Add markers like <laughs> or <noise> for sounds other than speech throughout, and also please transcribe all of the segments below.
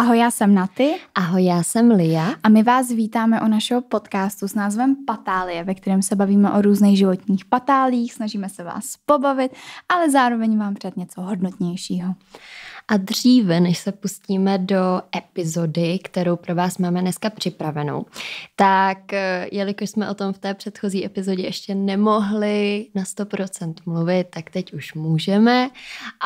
Ahoj, já jsem Naty. Ahoj, já jsem Lia. A my vás vítáme o našeho podcastu s názvem Patálie, ve kterém se bavíme o různých životních patálích, snažíme se vás pobavit, ale zároveň vám před něco hodnotnějšího. A dříve, než se pustíme do epizody, kterou pro vás máme dneska připravenou, tak eh, jelikož jsme o tom v té předchozí epizodě ještě nemohli na 100% mluvit, tak teď už můžeme.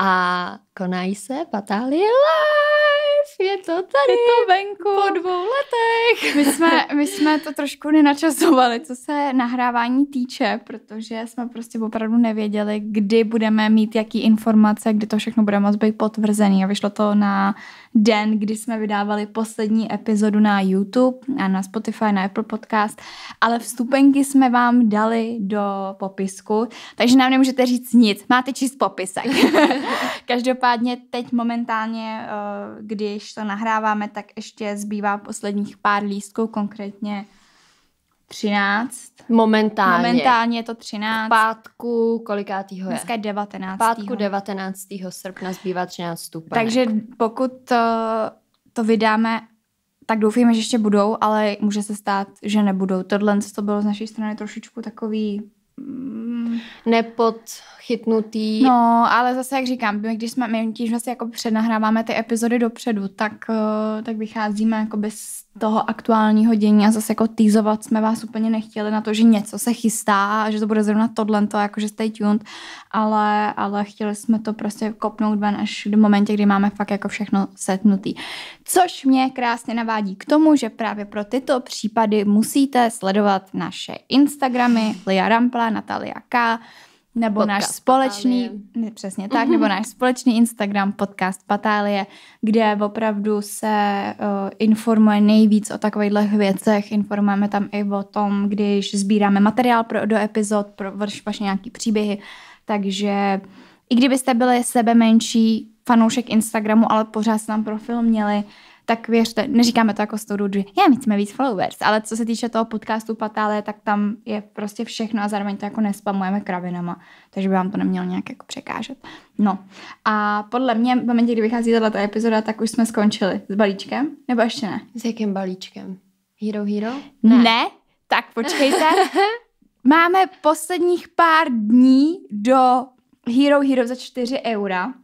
A konají se Patálie Live! Je to tady! Je to venku! Po dvou letech! My jsme, my jsme to trošku nenačasovali, co se nahrávání týče, protože jsme prostě opravdu nevěděli, kdy budeme mít jaký informace, kdy to všechno bude moc být potvrzené připravený a vyšlo to na den, kdy jsme vydávali poslední epizodu na YouTube a na Spotify, na Apple Podcast, ale vstupenky jsme vám dali do popisku, takže nám nemůžete říct nic, máte číst popisek. <laughs> Každopádně teď momentálně, eh, když to nahráváme, tak ještě zbývá posledních pár lístků, konkrétně 13. Momentálně. Momentálně je to 13. K pátku kolikátýho je? Dneska je 19. Pátku 19. srpna zbývá 13 stupenek. Takže pokud to, to vydáme, tak doufíme, že ještě budou, ale může se stát, že nebudou. Tohle to bylo z naší strany trošičku takový mm, nepodchytnutý. No, ale zase, jak říkám, my, když jsme, my tím, že vlastně si jako přednahráváme ty epizody dopředu, tak, eh, tak vycházíme jako z toho aktuálního dění a zase jako týzovat jsme vás úplně nechtěli na to, že něco se chystá a že to bude zrovna tohle, to jako že stay tuned, ale, ale chtěli jsme to prostě kopnout ven až do momentě, kdy máme fakt jako všechno setnutý. Což mě krásně navádí k tomu, že právě pro tyto případy musíte sledovat naše Instagramy Lia Rampla, Natalia K., nebo podcast náš společný, ne přesně tak, mhm. nebo náš společný Instagram podcast Patálie, kde opravdu se uh, informuje nejvíc o takovýchhle věcech. Informujeme tam i o tom, když sbíráme materiál pro, do epizod, pro vaše nějaký příběhy. Takže i kdybyste byli sebe menší fanoušek Instagramu, ale pořád se tam profil měli, tak věřte, neříkáme to jako s tou že já my jsme víc followers, ale co se týče toho podcastu Patále, tak tam je prostě všechno a zároveň to jako nespamujeme kravinama, takže by vám to nemělo nějak jako překážet. No a podle mě, v momentě, kdy vychází tato epizoda, tak už jsme skončili s balíčkem, nebo ještě ne? S jakým balíčkem? Hero Hero? Ne. ne? Tak počkejte. <laughs> Máme posledních pár dní do Hero Hero za 4 eura.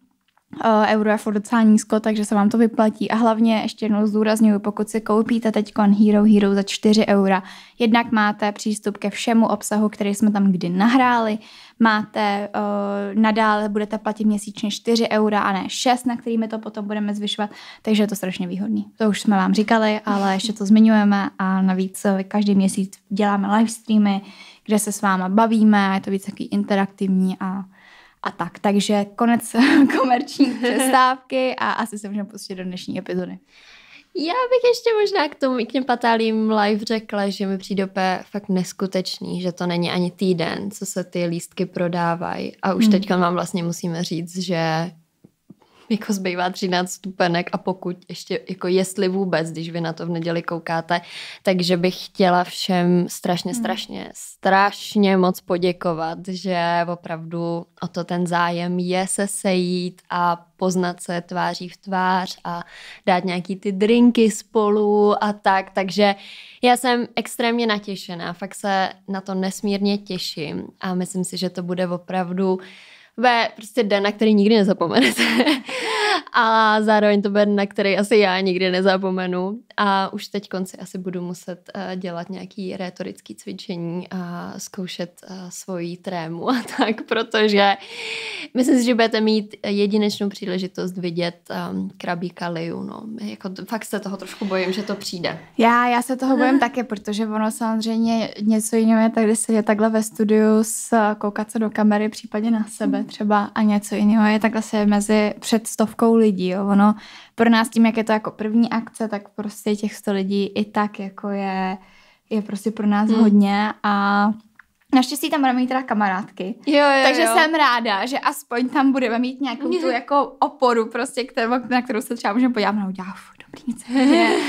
Eh, euro je furt docela nízko, takže se vám to vyplatí. A hlavně ještě jednou zdůraznuju, pokud si koupíte teď Hero Hero za 4 eura, jednak máte přístup ke všemu obsahu, který jsme tam kdy nahráli, máte uh, nadále, budete platit měsíčně 4 eura a ne 6, na kterými to potom budeme zvyšovat, takže je to strašně výhodný. To už jsme vám říkali, ale ještě to zmiňujeme a navíc eh, každý měsíc děláme live streamy, kde se s váma bavíme, je to víc takový interaktivní a a tak. Takže konec <laughs> komerční přestávky a asi se můžeme pustit do dnešní epizody. Já bych ještě možná k tomu, k těm patálím live řekla, že mi přijde opět fakt neskutečný, že to není ani týden, co se ty lístky prodávají. A už hmm. teďka vám vlastně musíme říct, že jako zbývá 13 stupenek a pokud ještě, jako jestli vůbec, když vy na to v neděli koukáte, takže bych chtěla všem strašně, hmm. strašně, strašně moc poděkovat, že opravdu o to ten zájem je se sejít a poznat se tváří v tvář a dát nějaký ty drinky spolu a tak, takže já jsem extrémně natěšená, fakt se na to nesmírně těším a myslím si, že to bude opravdu bude prostě den, na který nikdy nezapomenete. <laughs> a zároveň to bude den, na který asi já nikdy nezapomenu. A už teď konci asi budu muset eh, dělat nějaký rétorický cvičení a zkoušet eh, svoji trému a <laughs> tak, protože myslím si, že budete mít jedinečnou příležitost vidět krabí ehm, krabíka No. Jako, fakt se toho trošku bojím, že to přijde. Já, já se toho bojím mhm. také, protože ono samozřejmě něco jiného je tady je takhle ve studiu, eh, koukat se do kamery, případně na sebe třeba a něco jiného je tak asi mezi před stovkou lidí. Jo. Ono pro nás tím, jak je to jako první akce, tak prostě těch sto lidí i tak jako je, je prostě pro nás hmm. hodně a Naštěstí tam budeme mít teda kamarádky. Jo, jo, takže jo. jsem ráda, že aspoň tam budeme mít nějakou mhm. tu jako oporu, prostě, kterou, na kterou se třeba můžeme podívat. No, já, dobrý, nic.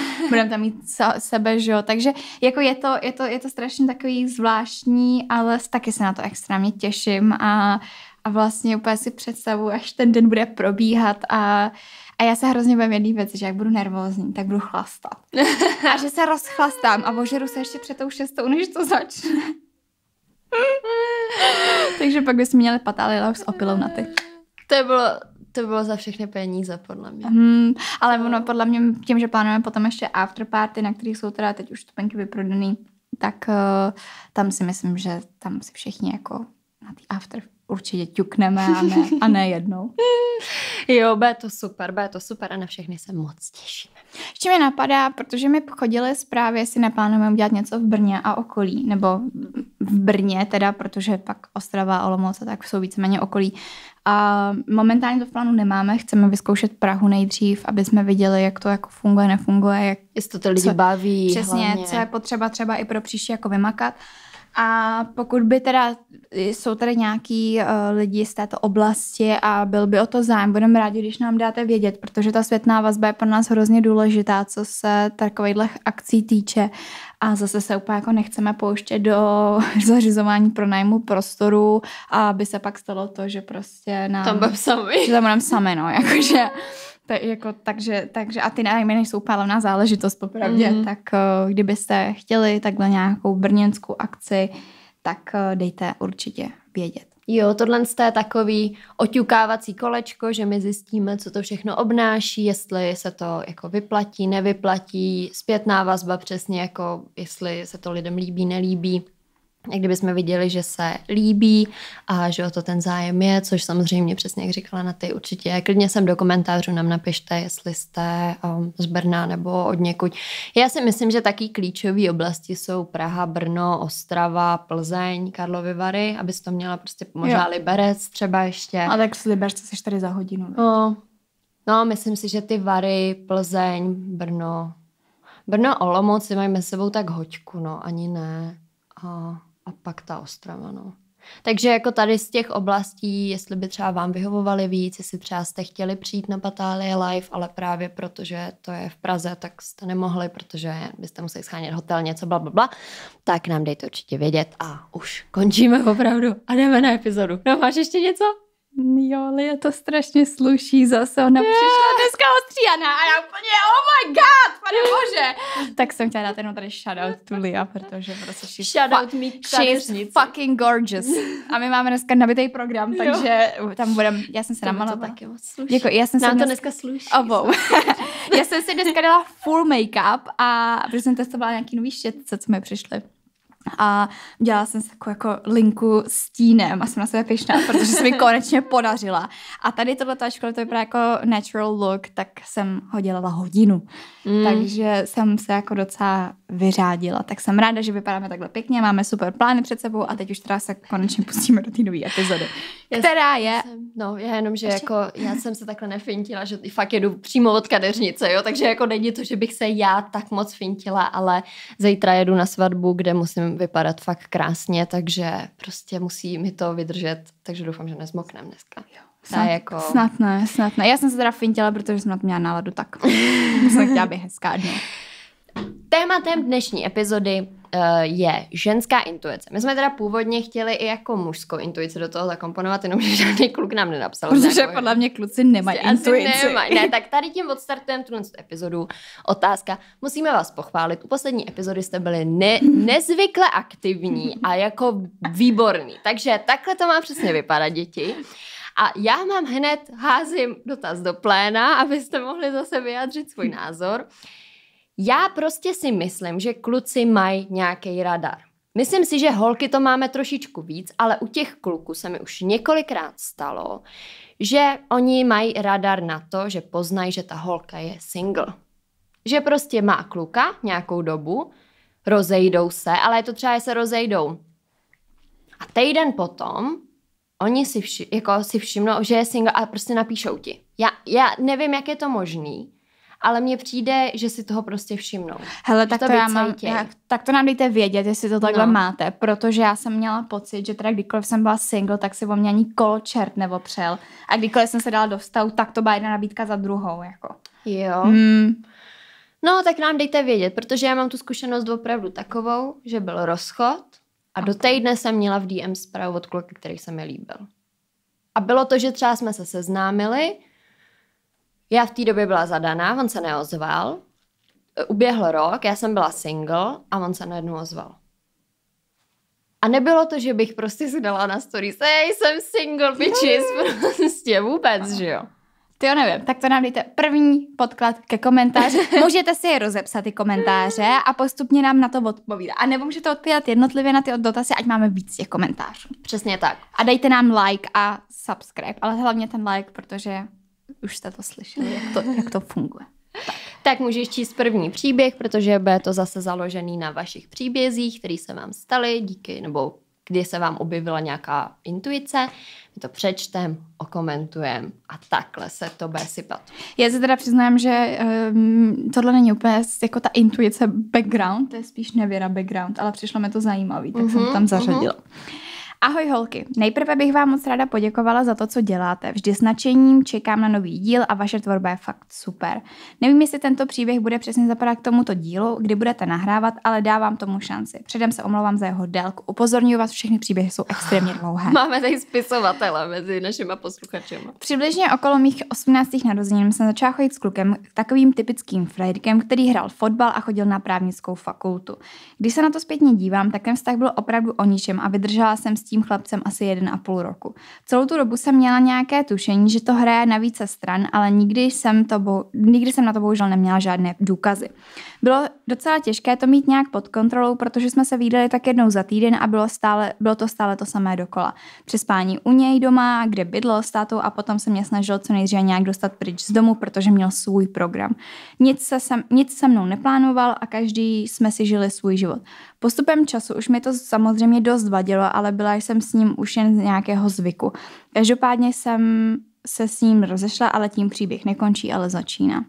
<laughs> budeme tam mít sebe, že jo. Takže jako je to, je, to, je to strašně takový zvláštní, ale taky se na to extrémně těším a a vlastně úplně si představu, až ten den bude probíhat a, a já se hrozně bojím jedné věc, že jak budu nervózní, tak budu chlastat. <laughs> A že se rozchlastám a ožeru se ještě před tou šestou, než to začne. <laughs> Takže pak bychom měli patály s opilou na ty. To bylo, to bylo za všechny peníze, podle mě. Hmm, ale ono, podle mě, tím, že plánujeme potom ještě afterparty, na kterých jsou teda teď už stupenky vyprodaný, tak uh, tam si myslím, že tam si všichni jako na ty after určitě ťukneme a ne, a ne jednou. <laughs> jo, bude to super, bude to super a na všechny se moc těšíme. Ještě mi napadá, protože mi chodily zprávy, jestli neplánujeme udělat něco v Brně a okolí, nebo v Brně teda, protože pak Ostrava a Olomouc a tak jsou víceméně okolí. A momentálně to v plánu nemáme, chceme vyzkoušet Prahu nejdřív, aby jsme viděli, jak to jako funguje, nefunguje, jak... Jestli to ty lidi co, baví. Přesně, hlavně. co je potřeba třeba i pro příště jako vymakat. A pokud by teda eh, jsou tady nějaký uh, lidi z této oblasti a byl by o to zájem, budeme rádi, když nám dáte vědět, protože ta světná vazba je pro nás hrozně důležitá, co se takovýchhle akcí týče. A zase se úplně jako nechceme pouštět do <laughs> zařizování pronájmu prostoru, aby se pak stalo to, že prostě nám... Tam budeme sami. Že tam budeme sami, no, jakože... <laughs> tak, jako, takže, takže a ty nájmy nejsou pálovná záležitost popravdě, mm. tak eh, kdybyste chtěli takhle nějakou brněnskou akci, tak eh, dejte určitě vědět. Jo, tohle je takový oťukávací kolečko, že my zjistíme, co to všechno obnáší, jestli se to jako vyplatí, nevyplatí, zpětná vazba přesně jako, jestli se to lidem líbí, nelíbí jak kdyby jsme viděli, že se líbí a že o to ten zájem je, což samozřejmě přesně jak říkala na ty určitě. Klidně sem do komentářů nám napište, jestli jste um, z Brna nebo od někud. Já si myslím, že taky klíčové oblasti jsou Praha, Brno, Ostrava, Plzeň, Karlovy Vary, aby to měla prostě možná jo. Liberec třeba ještě. A tak z Liberce jsi tady za hodinu. No, no, myslím si, že ty Vary, Plzeň, Brno. Brno, Olomouc si mají mezi sebou tak hoďku, no ani ne a pak ta Ostrava, no. Takže jako tady z těch oblastí, jestli by třeba vám vyhovovali víc, jestli třeba jste chtěli přijít na Patálie live, ale právě protože to je v Praze, tak jste nemohli, protože byste museli schánět hotel, něco bla, bla, bla, tak nám dejte určitě vědět a už končíme opravdu a jdeme na epizodu. No máš ještě něco? Jo, ale je to strašně sluší zase, ona yeah. přišla dneska ostříhaná a já úplně, oh my god, pane bože. tak jsem chtěla dát jenom tady shoutout <laughs> to Lia, protože prostě she's, shoutout fa- me she's fucking gorgeous. A my máme dneska nabitý program, takže jo. tam budem, já jsem se namala taky moc Děkuji, jako, já jsem Nám se to dneska, dneska sluší. Obou. Oh, <laughs> já jsem si dneska dala full make-up a protože jsem testovala nějaký nový štětce, co mi přišly a dělala jsem takovou jako linku stínem a jsem na sebe pišná, protože se mi konečně podařila. A tady tohle škola, to vypadá jako natural look, tak jsem ho dělala hodinu. Mm. Takže jsem se jako docela vyřádila. Tak jsem ráda, že vypadáme takhle pěkně, máme super plány před sebou a teď už teda se konečně pustíme do té nové epizody, já která jsem, je... Jsem, no, já jenom, že Ještě? jako já jsem se takhle nefintila, že fakt jedu přímo od kadeřnice, jo, takže jako není to, že bych se já tak moc fintila, ale zítra jedu na svatbu, kde musím vypadat fakt krásně, takže prostě musí mi to vydržet, takže doufám, že nezmoknem dneska. Jo. Snad, jako... snad ne, snad ne. Já jsem se teda fintila, protože jsem na to měla náladu tak. <laughs> jsem chtěla být hezká dne. Tématem dnešní epizody eh, je ženská intuice. My jsme teda původně chtěli i jako mužskou intuici do toho zakomponovat, jenomže <laughs> žádný kluk nám nenapsal. Protože jako, podle mě kluci nemají intuici. Nemaj. Ne, <laughs> tak tady tím odstartujeme tu epizodu. Otázka. Musíme vás pochválit. U poslední epizody jste byli ne, nezvykle aktivní a jako výborní. Takže takhle to má přesně vypadat, děti. A já mám hned, házím dotaz do pléna, abyste mohli zase vyjádřit svůj názor. Já prostě si myslím, že kluci mají nějaký radar. Myslím si, že holky to máme trošičku víc, ale u těch kluků se mi už několikrát stalo, že oni mají radar na to, že poznají, že ta holka je single. Že prostě má kluka nějakou dobu, rozejdou se, ale je to třeba, že se rozejdou. A týden potom oni si, vši, jako si všimnou, že je single a prostě napíšou ti. Já, já nevím, jak je to možný, ale mně přijde, že si toho prostě všimnou. Hele, tak to, to já mám, já, tak to nám dejte vědět, jestli to takhle no. máte, protože já jsem měla pocit, že teda kdykoliv jsem byla single, tak si o mě ani kolo čert neopřel. A kdykoliv jsem se dala do vztahu, tak to byla jedna nabídka za druhou, jako. Jo. Hmm. No, tak nám dejte vědět, protože já mám tu zkušenost opravdu takovou, že byl rozchod a do dne jsem měla v DM zprávu od kluka, který se mi líbil. A bylo to, že třeba jsme se seznámili, já v té době byla zadaná, on se neozval. Uběhl rok, já jsem byla single a on se najednou ozval. A nebylo to, že bych prostě si dala na stories, hej, jsem single, bitches, prostě vůbec, že jo. Ty jo, nevím, tak to nám dejte první podklad ke komentáři. <laughs> Můžete si je rozepsat, ty komentáře, a postupně nám na to odpovídat. A nebo můžete odpovídat jednotlivě na ty dotazy, ať máme víc těch komentářů. Přesně tak. A dejte nám like a subscribe, ale hlavně ten like, protože už jste to slyšeli, jak to, jak to funguje. Tak. <laughs> tak můžeš číst první příběh, protože bude to zase založený na vašich příbězích, které se vám staly díky, nebo kdy se vám objevila nějaká intuice, my to přečtem, okomentujem a takhle se to bude sypat. Já se teda přiznám, že um, tohle není úplně jako ta intuice background, to je spíš nevěra background, ale přišlo mi to zajímavý, tak uh-huh, jsem mhm, tam zařadila. Uh-huh. Ahoj holky, nejprve bych vám moc ráda poděkovala za to, co děláte. Vždy s nadšením čekám na nový díl a vaše tvorba je fakt super. Nevím, jestli tento příběh bude přesně zapadat k tomuto dílu, kdy budete nahrávat, ale dávám tomu šanci. Předem se omlouvám za jeho délku. Upozorňuji vás, všechny příběhy jsou extrémně dlouhé. <laughs> Máme tady spisovatele mezi našimi posluchači. Přibližně okolo mých 18. narozenin jsem začala chodit s klukem, takovým typickým frajerkem, který hrál fotbal a chodil na právnickou fakultu. Když se na to zpětně dívám, tak ten vztah byl opravdu o ničem a vydržela jsem s tím chlapcem asi jeden a půl roku. Celou tu dobu jsem měla nějaké tušení, že to hraje na více stran, ale nikdy jsem, to bo, nikdy jsem na to bohužel neměla žádné důkazy. Bylo docela těžké to mít nějak pod kontrolou, protože jsme se výdali tak jednou za týden a bylo, stále, bylo to stále to samé dokola. Přespání u něj doma, kde bydlel s tátou a potom se mě snažil co nejdříve nějak dostat pryč z domu, protože měl svůj program. Nic se, sem, nic se mnou neplánoval a každý jsme si žili svůj život. Postupem času už mi to samozřejmě dost vadilo, ale byla jsem s ním už jen z nějakého zvyku. Každopádně jsem se s ním rozešla, ale tím příběh nekončí, ale začíná.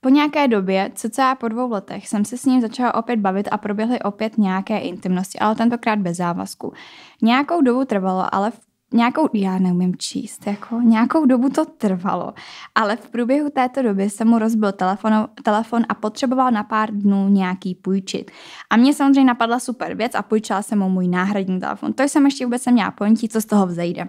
Po nějaké době, cca po dvou letech, jsem se s ním začala opět bavit a proběhly opět nějaké intimnosti, ale tentokrát bez závazku. Nějakou dobu trvalo, ale v nějakou, já neumím číst, jako nějakou dobu to trvalo, ale v průběhu této doby jsem mu rozbil telefon, telefon a potřeboval na pár dnů nějaký půjčit. A mě samozřejmě napadla super věc a půjčila jsem mu můj náhradní telefon. To jsem ještě vůbec neměla ponětí, co z toho vzejde.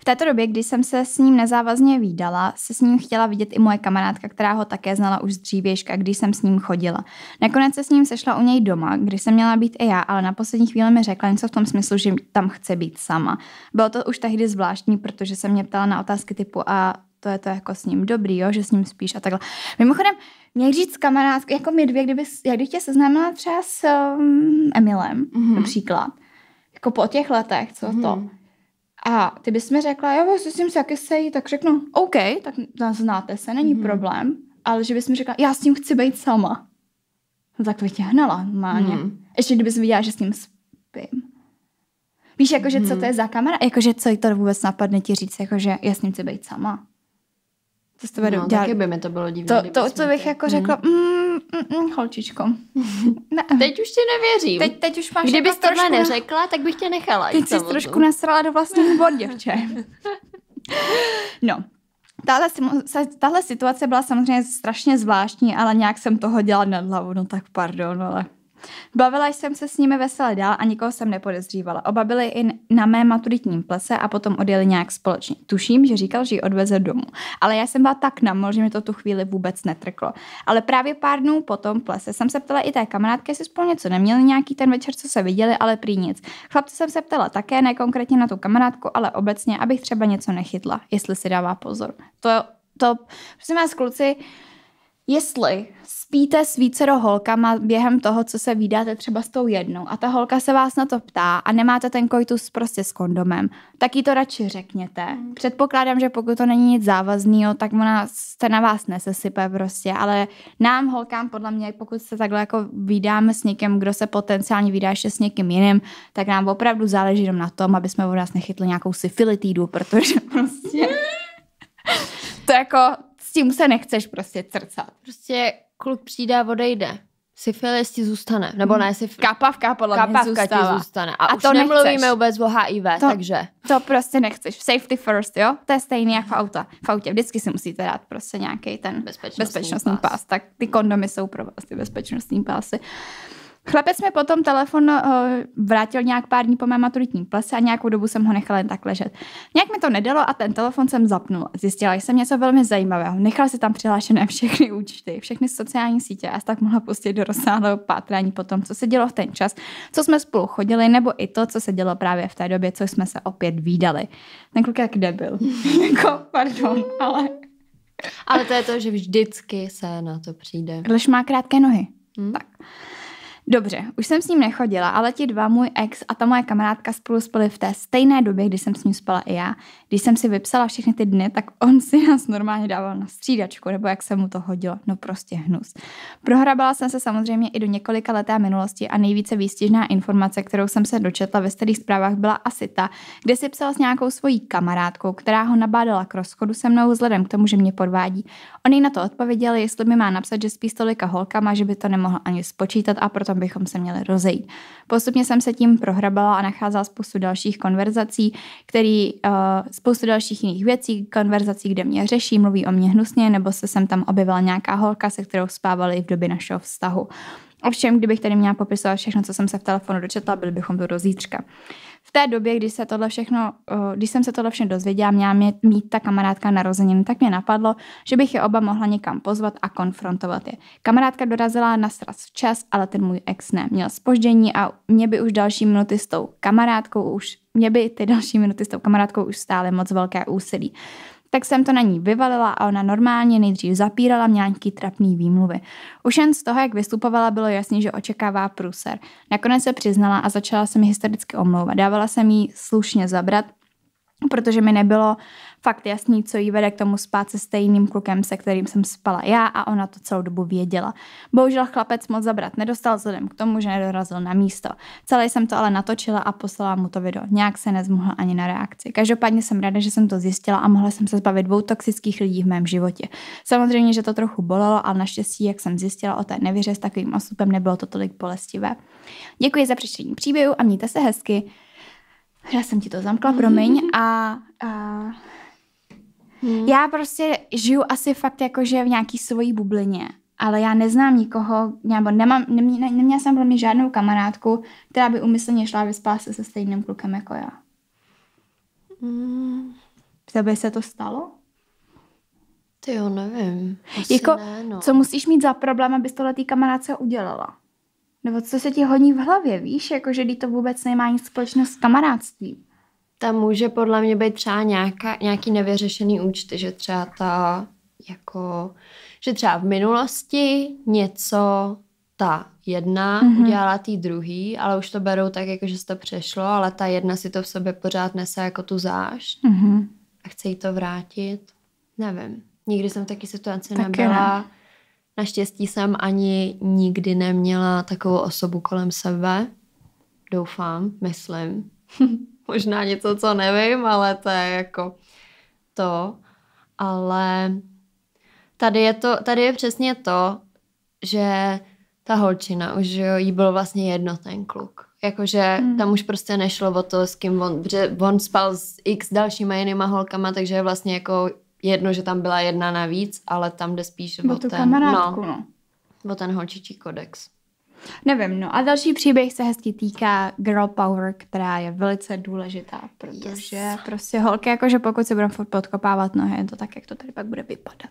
V této době, kdy jsem se s ním nezávazně výdala, se s ním chtěla vidět i moje kamarádka, která ho také znala už z dřívěžka, když jsem s ním chodila. Nakonec se s ním sešla u něj doma, kdy jsem měla být i já, ale na poslední chvíli mi řekla něco v tom smyslu, že tam chce být sama. Bylo to už tehdy zvláštní, protože se mě ptala na otázky typu a to je to jako s ním dobrý, jo, že s ním spíš a takhle. Mimochodem, mě říct kamarád, jako mě dvě, kdyby, jak bych tě seznámila třeba s um, Emilem, mm-hmm. například, jako po těch letech, co mm-hmm. to, mhm. A ty bys mi řekla, jo, s tím se sejí, tak řeknu, OK, tak znáte se, není mm-hmm. problém, ale že bys mi řekla, já s tím chci být sama. No tak to tě hnala, máně. Mm. Ještě kdybys viděla, že s ním spím. Víš, jakože mm. co mhm. to je za kamera? Jakože co jí to vůbec napadne ti říct, jakože já s ním chci být sama. To tebe no, taky by mi to bylo divné. To, to, to bych jako mhm. řekla, mm. mm, Mm, holčičko. <laughs> Ne. Teď už ti nevěřím. Teď, teď už máš Kdybys jako tohle trošku... neřekla, tak bych tě nechala. Teď jsi trošku nasrala do vlastního <laughs> bod, děvče. No, Tahle, tahle situace byla samozřejmě strašně zvláštní, ale nějak jsem toho dělala nad hlavu, no tak pardon, ale... Bavila jsem se s nimi veselé dál a nikoho jsem nepodezřívala. Oba byli i na mé maturitním plese a potom odjeli nějak společně. Tuším, že říkal, že ji odveze domů. Ale já jsem byla tak namol, že mi to tu chvíli vůbec netrklo. Ale právě pár dnů po tom plese jsem se ptala i té kamarádky, jestli spolu něco neměli nějaký ten večer, co se viděli, ale prý nic. Chlapce jsem se ptala také, ne konkrétně na tu kamarádku, ale obecně, abych třeba něco nechytla, jestli si dává pozor. To, to, prosím vás, kluci, Jestli spíte s vícero holkama během toho, co se vydáte třeba s tou jednou a ta holka se vás na to ptá a nemáte ten kojtus prostě s kondomem, tak jí to radši řekněte. Mhm. Předpokládám, že pokud to není nic závazného, tak ona se na vás nesesype prostě, ale nám holkám podle mě, pokud se takhle jako vydáme s někým, kdo se potenciálně vydá ještě s někým jiným, tak nám opravdu záleží jenom na tom, aby jsme u nás nechytli nějakou syfilitídu, protože <laughs> prostě to jako tím se nechceš prostě crcat. Prostě kluk přijde a odejde. Syfilis ti zůstane, nebo mm. ne, syf... Kapavka podle Kapavka mě ti zůstane. A, a už to nemluvíme nechceš. vůbec o HIV, to, takže... To prostě nechceš. Safety first, jo? To je stejný jak v, auta. v autě. Vždycky si musíte dát prostě nějaký ten bezpečnostní, bezpečnostní pás. pás. Tak ty kondomy jsou pro vás ty bezpečnostní pásy. Uh, Chlapec mi potom telefon uh, vrátil nějak pár dní po mé maturitní plese a nějakou dobu jsem ho nechala jen tak ležet. Nějak mi to nedalo a ten telefon jsem zapnula. Zjistila jsem něco velmi zajímavého. Nechala si tam přihlášené všechny účty, všechny sociální sítě a tak mohla pustit do rozsáhlého pátrání po tom, co se dělo v ten čas, co jsme spolu chodili, nebo i to, co se dělo právě v té době, co jsme se opět výdali. Ten kluk jak debil. <laughs> jako, pardon, ale... ale to je to, že vždycky se na to přijde. Když má krátké nohy. Hmm? Tak. Dobře, už jsem s ním nechodila, ale ti dva, můj ex a ta moje kamarádka spolu spali v té stejné době, kdy jsem s ním spala i já. Když jsem si vypsala všechny ty dny, tak on si nás normálně dával na střídačku, nebo jak se mu to hodilo, no prostě hnus. Prohrabala jsem se samozřejmě i do několika leté minulosti a nejvíce výstižná informace, kterou jsem se dočetla ve starých zprávách, byla asi ta, kde si psala s nějakou svojí kamarádkou, která ho nabádala k rozchodu se mnou vzhledem k tomu, že mě podvádí. On jí na to odpověděli, jestli mi má napsat, že spí s tolika holkama, že by to nemohl ani spočítat a proto tom bychom se měli rozejít. Postupně jsem se tím prohrabala a nacházela spoustu dalších konverzací, který, uh, spoustu dalších jiných věcí, konverzací, kde mě řeší, mluví o mě hnusně, nebo se sem tam objevila nějaká holka, se kterou spávali v době našeho vztahu. Ovšem, kdybych tady měla popisovat všechno, co jsem se v telefonu dočetla, byli bychom tu do zítřka. V té době, když, se tohle všechno, eh, když jsem se tohle všechno dozvěděla, měla mě, mít ta kamarádka narozenin, tak mě napadlo, že bych je oba mohla někam pozvat a konfrontovat je. Kamarádka dorazila na sraz včas, ale ten můj ex ne. Měl spoždění a mě by už další minuty s tou kamarádkou už mě by ty další minuty s tou kamarádkou už stály moc velké úsilí. Tak jsem to na ní vyvalila a ona normálně nejdřív zapírala nějaký trapný výmluvy. Už jen z toho, jak vystupovala, bylo jasně, že očekává pruser. Nakonec se přiznala a začala se mi hystericky omlouvat. Dávala jsem jí slušně zabrat, protože mi nebylo fakt jasný, co jí vede k tomu spát se stejným klukem, se kterým jsem spala já a ona to celou dobu věděla. Bohužel chlapec moc zabrat nedostal vzhledem k tomu, že nedorazil na místo. Celé jsem to ale natočila a poslala mu to video. Nějak se nezmohla ani na reakci. Každopádně jsem ráda, že jsem to zjistila a mohla jsem se zbavit dvou toxických lidí v mém životě. Samozřejmě, že to trochu bolelo, ale naštěstí, jak jsem zjistila o té nevěře s takovým osudem, nebylo to tolik bolestivé. Děkuji za přečtení příběhu a mějte se hezky já jsem ti to zamkla, promiň, <laughs> a, a hmm. já prostě žiju asi fakt jako, že v nějaký svojí bublině, ale já neznám nikoho, nebo nemám, nemě, neměla jsem pro mě žádnou kamarádku, která by umyslně šla a vyspala se se stejným klukem jako já. Hmm. Tebe se to stalo? Ty jo, nevím. Asi jako, ne, no. co musíš mít za problém, abys tohle té kamarádce udělala? Nebo co se ti honí v hlavě, víš, jako že to vůbec nemá nic společného s kamarádstvím. Tam může podle mě být třeba nějaká, nějaký nevyřešený účet, že třeba ta jako, že třeba v minulosti něco ta jedna mm-hmm. udělala tý druhý, ale už to berou tak, jako že se to přešlo, ale ta jedna si to v sobě pořád nese jako tu zášť mm-hmm. a chce jí to vrátit. Nevím. Nikdy jsem v taky situaci nebyla. Ne. Naštěstí jsem ani nikdy neměla takovou osobu kolem sebe. Doufám, myslím. <laughs> Možná něco, co nevím, ale to je jako to. Ale tady je, to, tady je přesně to, že ta holčina, už jo, jí byl vlastně jedno ten kluk. Jakože hmm. tam už prostě nešlo o to, s kým on, protože on spal s x dalšíma jinýma holkama, takže vlastně jako jedno, že tam byla jedna navíc, ale tam jde spíš o, o tu ten... kamarádku, no, no. O ten holčičí kodex. Nevím, no a další příběh se hezky týká girl power, která je velice důležitá, protože yes. prostě holky, jakože pokud se budou podkopávat nohy, je to tak, jak to tady pak bude vypadat.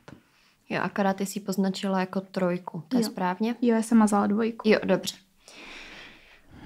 Jo, akorát ty si poznačila jako trojku, to jo. je správně? Jo, já jsem mazala dvojku. Jo, dobře.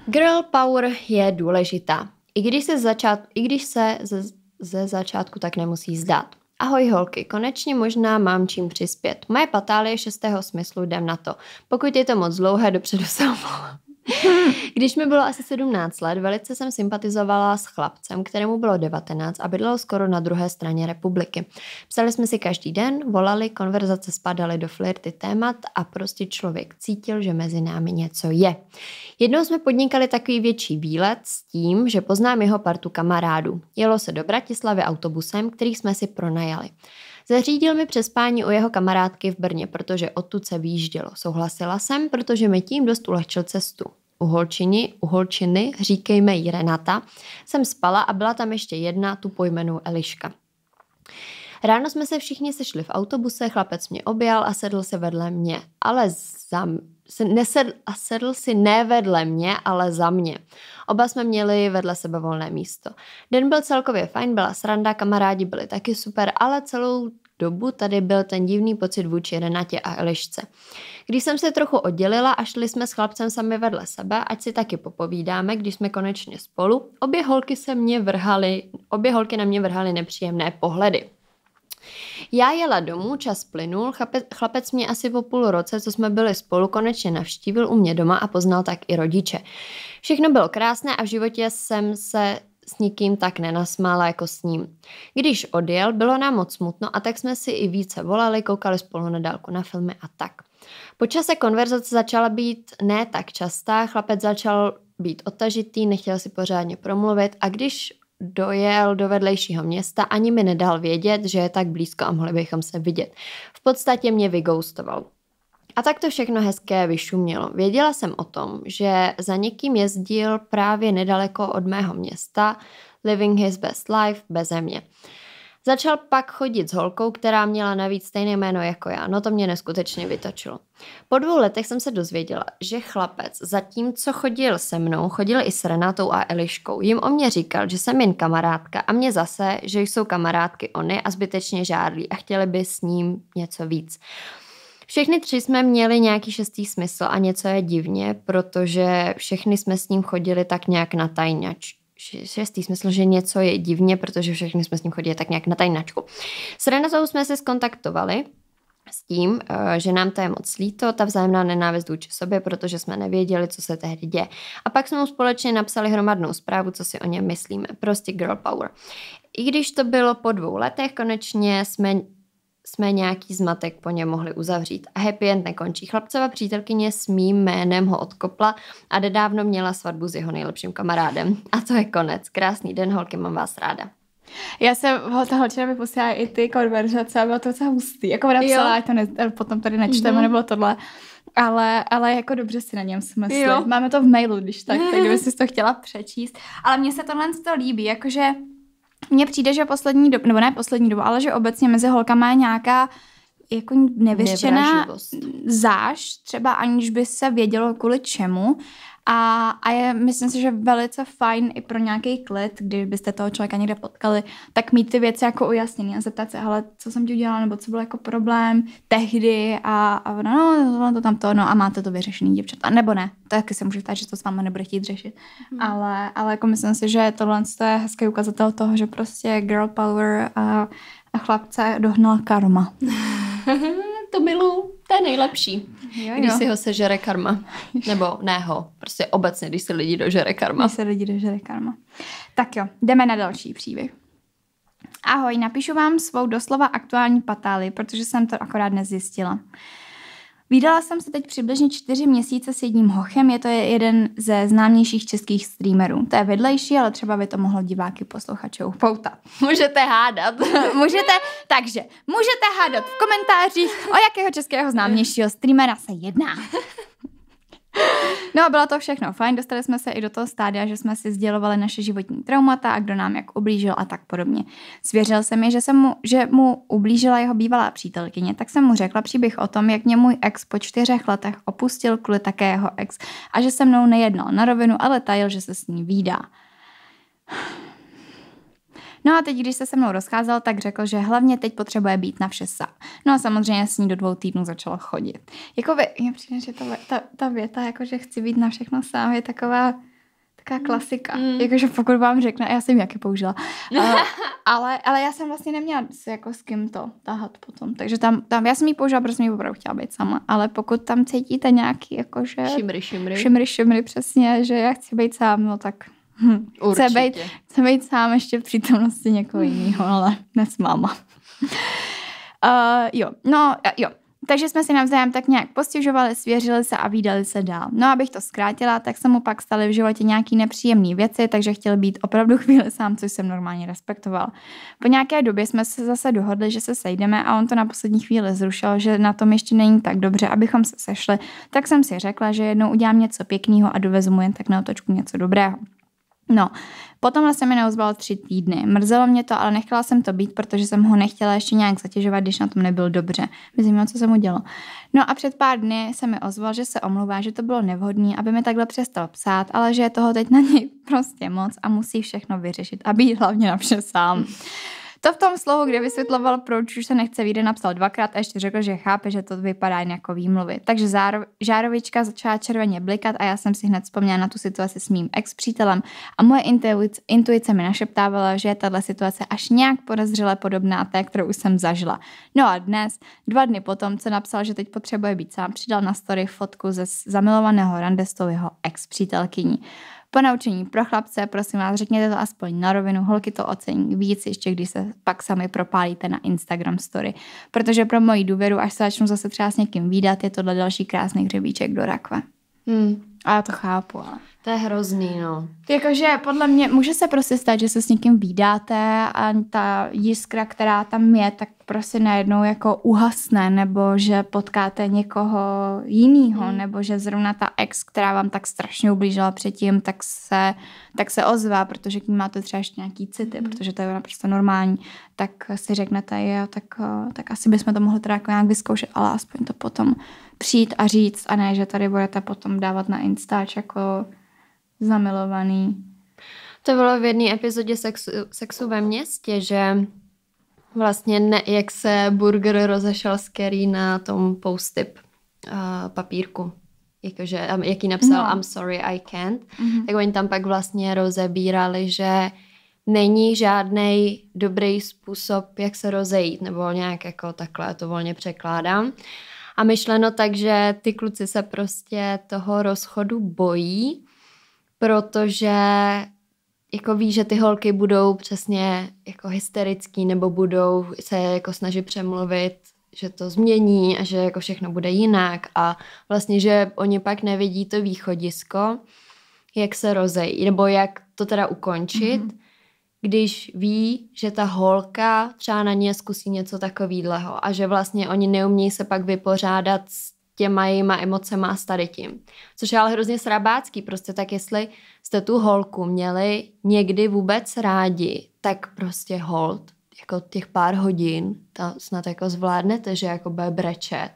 Girl power je důležitá, i když se, začát, i když se ze, ze začátku tak nemusí zdát. Ahoj holky, konečně možná mám čím přispět. Moje patálie šestého smyslu jdem na to. Pokud je to moc dlouhé, dopředu se omlouvám. <laughs> Když mi bylo asi 17 let, velice jsem sympatizovala s chlapcem, kterému bylo 19 a bydlel skoro na druhé straně republiky. Psali jsme si každý den, volali, konverzace spadaly do flirty témat a prostě člověk cítil, že mezi námi něco je. Jednou jsme podnikali takový větší výlet s tím, že poznám jeho partu kamarádů. Jelo se do Bratislavy autobusem, který jsme si pronajali. Zařídil mi přespání u jeho kamarádky v Brně, protože odtud se výjíždělo. Souhlasila jsem, protože mi tím dost ulehčil cestu. U holčiny, u holčiny, říkejme jí Renata, jsem spala a byla tam ještě jedna, tu pojmenu Eliška. Ráno jsme se všichni sešli v autobuse, chlapec mě objal a sedl se vedle mě, ale za, se nesedl, a sedl si ne vedle mě, ale za mě. Oba jsme měli vedle sebe volné místo. Den byl celkově fajn, byla sranda, kamarádi byli taky super, ale celou dobu tady byl ten divný pocit vůči Renatě a Elišce. Když jsem se trochu oddělila a šli jsme s chlapcem sami vedle sebe, ať si taky popovídáme, když jsme konečně spolu, obě holky se mě vrhaly, obě holky na mě vrhaly nepříjemné pohledy. Já jela domů, čas plynul, chlapec, chlapec mě asi po půl roce, co jsme byli spolu, konečně navštívil u mě doma a poznal tak i rodiče. Všechno bylo krásné a v životě jsem se s nikým tak nenasmála jako s ním. Když odjel, bylo nám moc smutno a tak jsme si i více volali, koukali spolu na dálku na filmy a tak. Po čase konverzace začala být ne tak častá, chlapec začal být otažitý, nechtěl si pořádně promluvit a když dojel do vedlejšího města, ani mi nedal vědět, že je tak blízko a mohli bychom se vidět. V podstatě mě vygoustoval. A tak to všechno hezké vyšumělo. Věděla jsem o tom, že za někým jezdil právě nedaleko od mého města, living his best life beze mě. Začal pak chodit s holkou, která měla navíc stejné jméno jako já. No to mě neskutečně vytočilo. Po dvou letech jsem se dozvěděla, že chlapec, zatímco chodil se mnou, chodil i s Renatou a Eliškou. Jim o mě říkal, že jsem jen kamarádka a mě zase, že jsou kamarádky ony a zbytečně žádlí a chtěli by s ním něco víc. Všechny tři jsme měli nějaký šestý smysl a něco je divně, protože všechny jsme s ním chodili tak nějak na tajňač, šestý smysl, že něco je divně, protože všechny jsme s ním chodili tak nějak na tajnačku. S Renatou jsme se skontaktovali s tím, eh, že nám to je moc líto, ta vzájemná nenávist vůči sobě, protože jsme nevěděli, co se tehdy děje. A pak jsme mu společně napsali hromadnou zprávu, co si o něm myslíme. Prostě girl power. I když to bylo po dvou letech, konečně jsme jsme nějaký zmatek po něm mohli uzavřít. A happy end nekončí. Chlapcova přítelkyně s mým jménem ho odkopla a nedávno měla svatbu s jeho nejlepším kamarádem. A to je konec. Krásný den, holky, mám vás ráda. Já jsem, ta holčina mi posílala i ty konverzace bylo to docela hustý. Jako ona psala, to ne, potom tady nečteme, mm-hmm. nebo tohle. Ale, ale jako dobře si na něm smysl. Máme to v mailu, když tak, mhm. tak kdyby si to chtěla přečíst. Ale mně se tohle to líbí, jakože mně přijde, že poslední dobu, nebo ne poslední dobu, ale že obecně mezi holkama je nějaká jako nevyřčená záž, třeba aniž by se vědělo kvůli čemu. A, a je, myslím si, že velice fajn i pro nějaký klid, kdybyste toho člověka někde potkali, tak mít ty věci jako ujasněný a zeptat se, ale co jsem ti udělala, nebo co byl jako problém tehdy a, a no, no, to tam to, no a máte to vyřešený, děvčata, nebo ne, taky se může stát, že to s váma nebude chtít řešit. Hmm. Ale, ale jako myslím si, že tohle je hezký ukazatel toho, že prostě girl power a, a chlapce dohnala karma. <laughs> to milu. To je nejlepší, jo, jo. když si ho sežere karma. Nebo ne ho, prostě obecně, když se lidi dožere karma. Když se lidi dožere karma. Tak jo, jdeme na další příběh. Ahoj, napíšu vám svou doslova aktuální patáli, protože jsem to akorát nezjistila. zjistila. Vydala jsem se teď přibližně čtyři měsíce s jedním hochem, je to jeden ze známějších českých streamerů. To je vedlejší, ale třeba by to mohlo diváky, posluchače upoutat. <laughs> Můžete hádat. <laughs> můžete, takže, můžete hádat v komentářích, o jakého českého známějšího streamera se jedná. <laughs> No a bylo to všechno fajn, dostali jsme se i do toho stádia, že jsme si sdělovali naše životní traumata a kdo nám jak ublížil a tak podobně. Svěřil se mi, že, jsem mu, že mu ublížila jeho bývalá přítelkyně, tak jsem mu řekla příběh o tom, jak mě můj ex po čtyřech letech opustil kvůli také jeho ex a že se mnou nejednal na rovinu, ale tajil, že se s ní výdá. No a teď, když se se mnou rozcházel, tak řekl, že hlavně teď potřebuje být na všesa. sám. No a samozřejmě s ní do dvou týdnů začalo chodit. Jakoby, mě přijde, že ta, ta, ta věta, jako že chci být na všechno sám, je taková taková mm, klasika. Mm. Jakože pokud vám řekne, já jsem jaké použila. <laughs> Ale, ale, ale já jsem vlastně neměla s, jako s kým to tahat potom. Takže tam, tam já jsem ji použila, protože jsem ji opravdu chtěla být sama. Ale pokud tam cítíte nějaký jakože... Šimry, šimry. Šimry, šimry, přesně, že já chci být sám, no tak Určitě. Chce být, chce být sám ještě v přítomnosti někoho jiného, hmm. ale ne s máma. Uh, <laughs> jo, no eh, jo. Takže jsme si navzájem tak nějak postižovali, svěřili se a výdali se dál. No abych to zkrátila, tak se mu pak staly v životě nějaký nepříjemné věci, takže chtěl být opravdu <laughs> chvíli sám, což jsem normálně respektoval. Po nějaké době jsme se zase dohodli, že se sejdeme a on to na poslední chvíli zrušil, že na tom ještě není tak dobře, abychom se sešli, tak jsem si řekla, že jednou udělám něco pěkného a dovezu mu jen tak na otočku něco dobrého. No, potom vlastně mi neozval tři týdny. Mrzelo mě to, ale nechala jsem to být, protože jsem ho nechtěla ještě nějak zatěžovat, když na tom nebyl dobře. Myslím, co jsem udělal. No a před pár dny se mi ozval, že se omluvá, že to bylo nevhodné, aby mi takhle přestal psát, ale že je toho teď na něj <laughs> prostě moc a musí všechno vyřešit a být hlavně na vše sám. To v tom slovu, kde vysvětloval, proč už se nechce výjde, napsal dvakrát a ještě řekl, že chápe, že to vypadá jen jako výmluvy. Takže záro, žárovička začala červeně blikat a já jsem si hned vzpomněla na tu situaci s mým ex-přítelem a moje intuice, intuice mi našeptávala, že je tahle situace až nějak podezřele podobná té, kterou jsem zažila. No a dnes, dva dny potom, co napsal, že teď potřebuje být sám, přidal na story fotku ze zamilovaného rande s tou jeho ex-přítelkyní. Po naučení pro chlapce, prosím vás, řekněte to aspoň na rovinu, holky to ocení víc, ještě když se pak sami propálíte na Instagram story. Protože pro moji důvěru, až se začnu zase třeba s někým výdat, je tohle další krásný hřebíček do rakve. Hmm. A já to chápu, ale... To je hrozný, no. Jakože podle mě může se prostě stát, že se s někým vídáte a ta jiskra, která tam je, tak prostě najednou jako uhasne, nebo že potkáte někoho jiného, hmm. nebo že zrovna ta ex, která vám tak strašně ublížila předtím, tak se, tak se ozvá, protože k ní máte třeba ještě nějaký city, hmm. protože to je naprosto normální, tak si řeknete, jo, tak, tak asi bychom to mohli teda jako nějak vyzkoušet, ale aspoň to potom přijít a říct a ne, že tady budete potom dávat na Instač jako zamilovaný. To bylo v jedné epizodě sexu, sexu ve městě, že vlastně ne, jak se burger rozešel s Kerry na tom post-it uh, papírku. Jakože, jaký napsal no. I'm sorry, I can't. Mm-hmm. Tak oni tam pak vlastně rozebírali, že není žádný dobrý způsob, jak se rozejít, nebo nějak jako takhle, to volně překládám. A myšleno tak, že ty kluci se prostě toho rozchodu bojí, protože jako ví, že ty holky budou přesně jako hysterický nebo budou se jako snažit přemluvit, že to změní a že jako všechno bude jinak a vlastně, že oni pak nevidí to východisko, jak se rozejí, nebo jak to teda ukončit. Mm-hmm když ví, že ta holka třeba na ně zkusí něco takového a že vlastně oni neumějí se pak vypořádat s těma jejíma emocema a s tady tím. Což je ale hrozně srabácký, prostě tak jestli jste tu holku měli někdy vůbec rádi, tak prostě hold, jako těch pár hodin, to snad jako zvládnete, že jako bude brečet.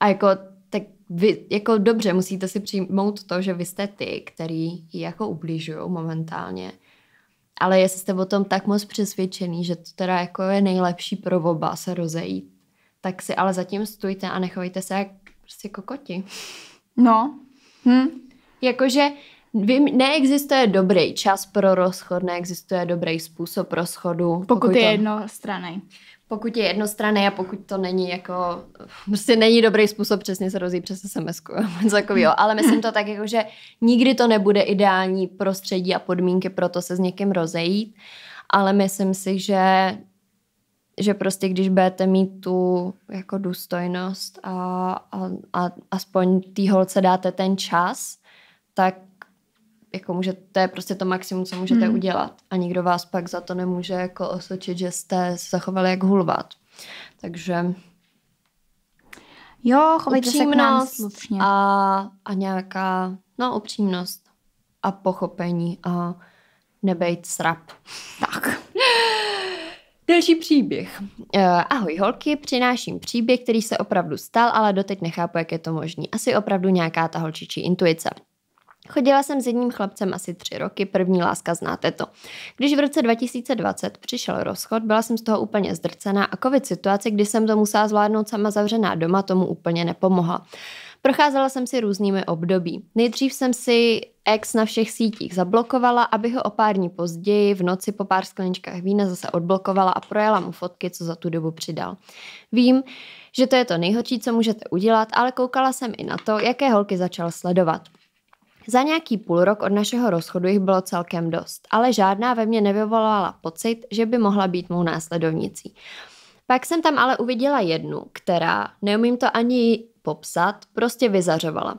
A jako tak vy, jako dobře, musíte si přijmout to, že vy jste ty, který ji jako ubližují momentálně – ale jestli jste o tom tak moc přesvědčený, že to teda jako je nejlepší pro oba se rozejít, tak si ale zatím stůjte a nechovejte se jak prostě kokoti. No. Hm. Jakože vím, neexistuje dobrý čas pro rozchod, neexistuje dobrý způsob rozchodu. Pokud, pokud je to... strany. Pokud je jednostranný a pokud to není jako, prostě není dobrý způsob přesně se rozjít přes sms něco Ale myslím to tak jako, že nikdy to nebude ideální prostředí a podmínky pro to se s někým rozejít, ale myslím si, že že prostě když budete mít tu jako důstojnost a, a, a aspoň té holce dáte ten čas, tak jako může, to je prostě to maximum, co můžete hmm. udělat. A nikdo vás pak za to nemůže jako osočit, že jste se zachovali jak hulvát. Takže Jo, chovejte se k nám slušně. A, a nějaká, no upřímnost a pochopení a nebejt srap. Tak. <laughs> Další příběh. Uh, ahoj holky, přináším příběh, který se opravdu stal, ale doteď nechápu, jak je to možný. Asi opravdu nějaká ta holčičí intuice. Chodila jsem s jedním chlapcem asi tři roky, první láska znáte to. Když v roce 2020 přišel rozchod, byla jsem z toho úplně zdrcená a covid situace, kdy jsem to musela zvládnout sama zavřená doma, tomu úplně nepomohla. Procházela jsem si různými období. Nejdřív jsem si ex na všech sítích zablokovala, aby ho o pár dní později v noci po pár skleničkách vína zase odblokovala a projela mu fotky, co za tu dobu přidal. Vím, že to je to nejhorší, co můžete udělat, ale koukala jsem i na to, jaké holky začal sledovat. Za nějaký půl rok od našeho rozchodu jich bylo celkem dost, ale žádná ve mně nevyvolala pocit, že by mohla být mou následovnicí. Pak jsem tam ale uviděla jednu, která, neumím to ani popsat, prostě vyzařovala.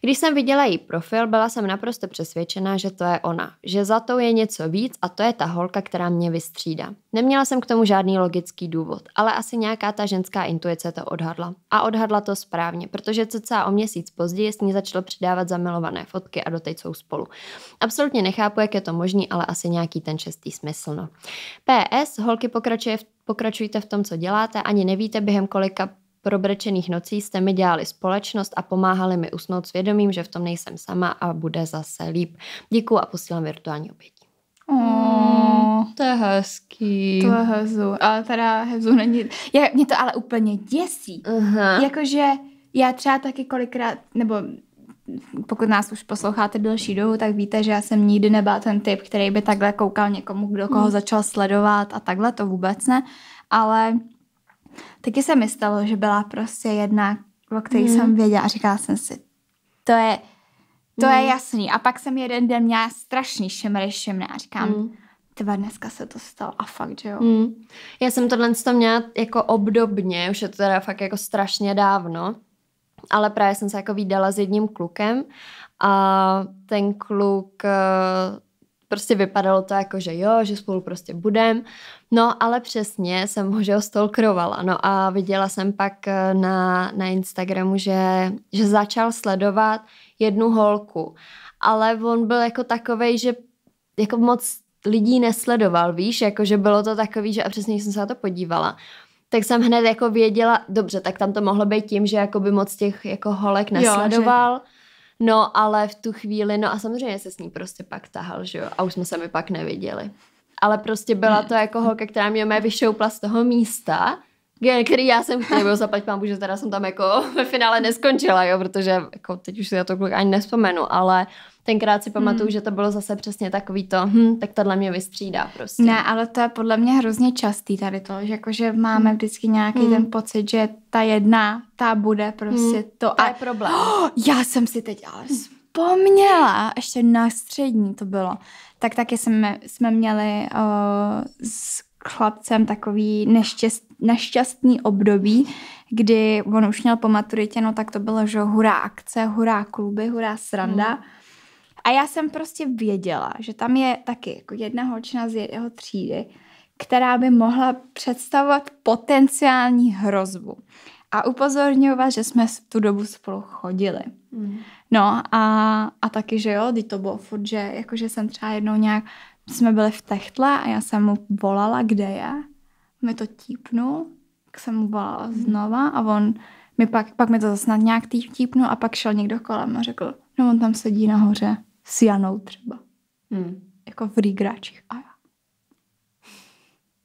Když jsem viděla její profil, byla jsem naprosto přesvědčená, že to je ona, že za to je něco víc a to je ta holka, která mě vystřídá. Neměla jsem k tomu žádný logický důvod, ale asi nějaká ta ženská intuice to odhadla. A odhadla to správně, protože cca o měsíc později s ní začalo přidávat zamilované fotky a doteď jsou spolu. Absolutně nechápu, jak je to možný, ale asi nějaký ten čestý smysl. No. PS, holky pokračuje v pokračujte v tom, co děláte, ani nevíte, během kolika probrečených nocí jste mi dělali společnost a pomáhali mi usnout svědomím, že v tom nejsem sama a bude zase líp. Děkuji a posílám virtuální oběť. Oh, mm, to je hezký. To je hezu. Ale teda hezu není... Já, mě to ale úplně děsí. Uh-huh. Jakože já třeba taky kolikrát, nebo pokud nás už posloucháte delší dobu, tak víte, že já jsem nikdy nebyla ten typ, který by takhle koukal někomu, kdo koho mm. začal sledovat a takhle, to vůbec ne. Ale Taky se mi stalo, že byla prostě jedna, o které mm. jsem věděla a říkala jsem si, to je, to mm. je mhm. jasný. A pak jsem jeden den měla strašný šimry šimné a říkám, mm. Tva, dneska se to stalo a fakt, že jo. Mm. Já jsem tohle to měla jako obdobně, už je to teda fakt jako strašně dávno, ale právě jsem se jako vydala s jedním klukem a ten kluk eh, prostě vypadalo to jako, že jo, že spolu prostě budem. No ale přesně jsem ho, že ho stalkerovala. No a viděla jsem pak eh, na, na Instagramu, že, že začal sledovat jednu holku. Ale on byl jako takovej, že jako moc lidí nesledoval, víš, jako že bylo to takový, že a přesně jsem se na to podívala, tak jsem hned jako věděla, dobře, tak tam to mohlo být tím, že jako by moc těch jako holek nesledoval, jo, že No, ale v tu chvíli, no a samozřejmě se s ní prostě pak tahal, že jo, a už jsme se mi pak neviděli. Ale prostě byla to jako holka, která mě mě vyšoupla z toho místa, který já jsem chtěla, nebo zaplať pán že teda jsem tam jako <laughs> ve finále neskončila, jo, protože jako teď už si na to ani nespomenu, ale uh, tenkrát si pamatuju, hmm. že to bylo zase přesně takový to, hm, tak tohle mě vystřídá prostě. Ne, ale to je podle mě hrozně častý tady to, že jakože máme hmm. vždycky nějaký hmm. ten pocit, že ta jedna, ta bude hmm. prostě hmm. to. To a... je problém. Oh, <gasps> já jsem si teď ale vzpomněla, ještě na střední to bylo, tak taky jsme, jsme měli uh, s chlapcem takový neštěst, nešťastný období, kdy on už měl po maturitě, no tak to bylo, že hurá akce, hurá kluby, hurá sranda. Hmm. A já jsem prostě věděla, že tam je taky jako jedna holčina z jeho třídy, která by mohla představovat potenciální hrozbu. A upozorňovat, že jsme v tu dobu spolu chodili. Mm. No a, a taky, že jo, kdy to bylo furt, že jakože jsem třeba jednou nějak, jsme byli v Techtle a já jsem mu volala, kde je. Mi to típnul, tak jsem mu volala hmm. znova a on mi pak, pak mi to zase nějak típnul a pak šel někdo kolem a řekl, no on tam sedí nahoře s Janou třeba. Hmm. Jako v rýgráčích. A já.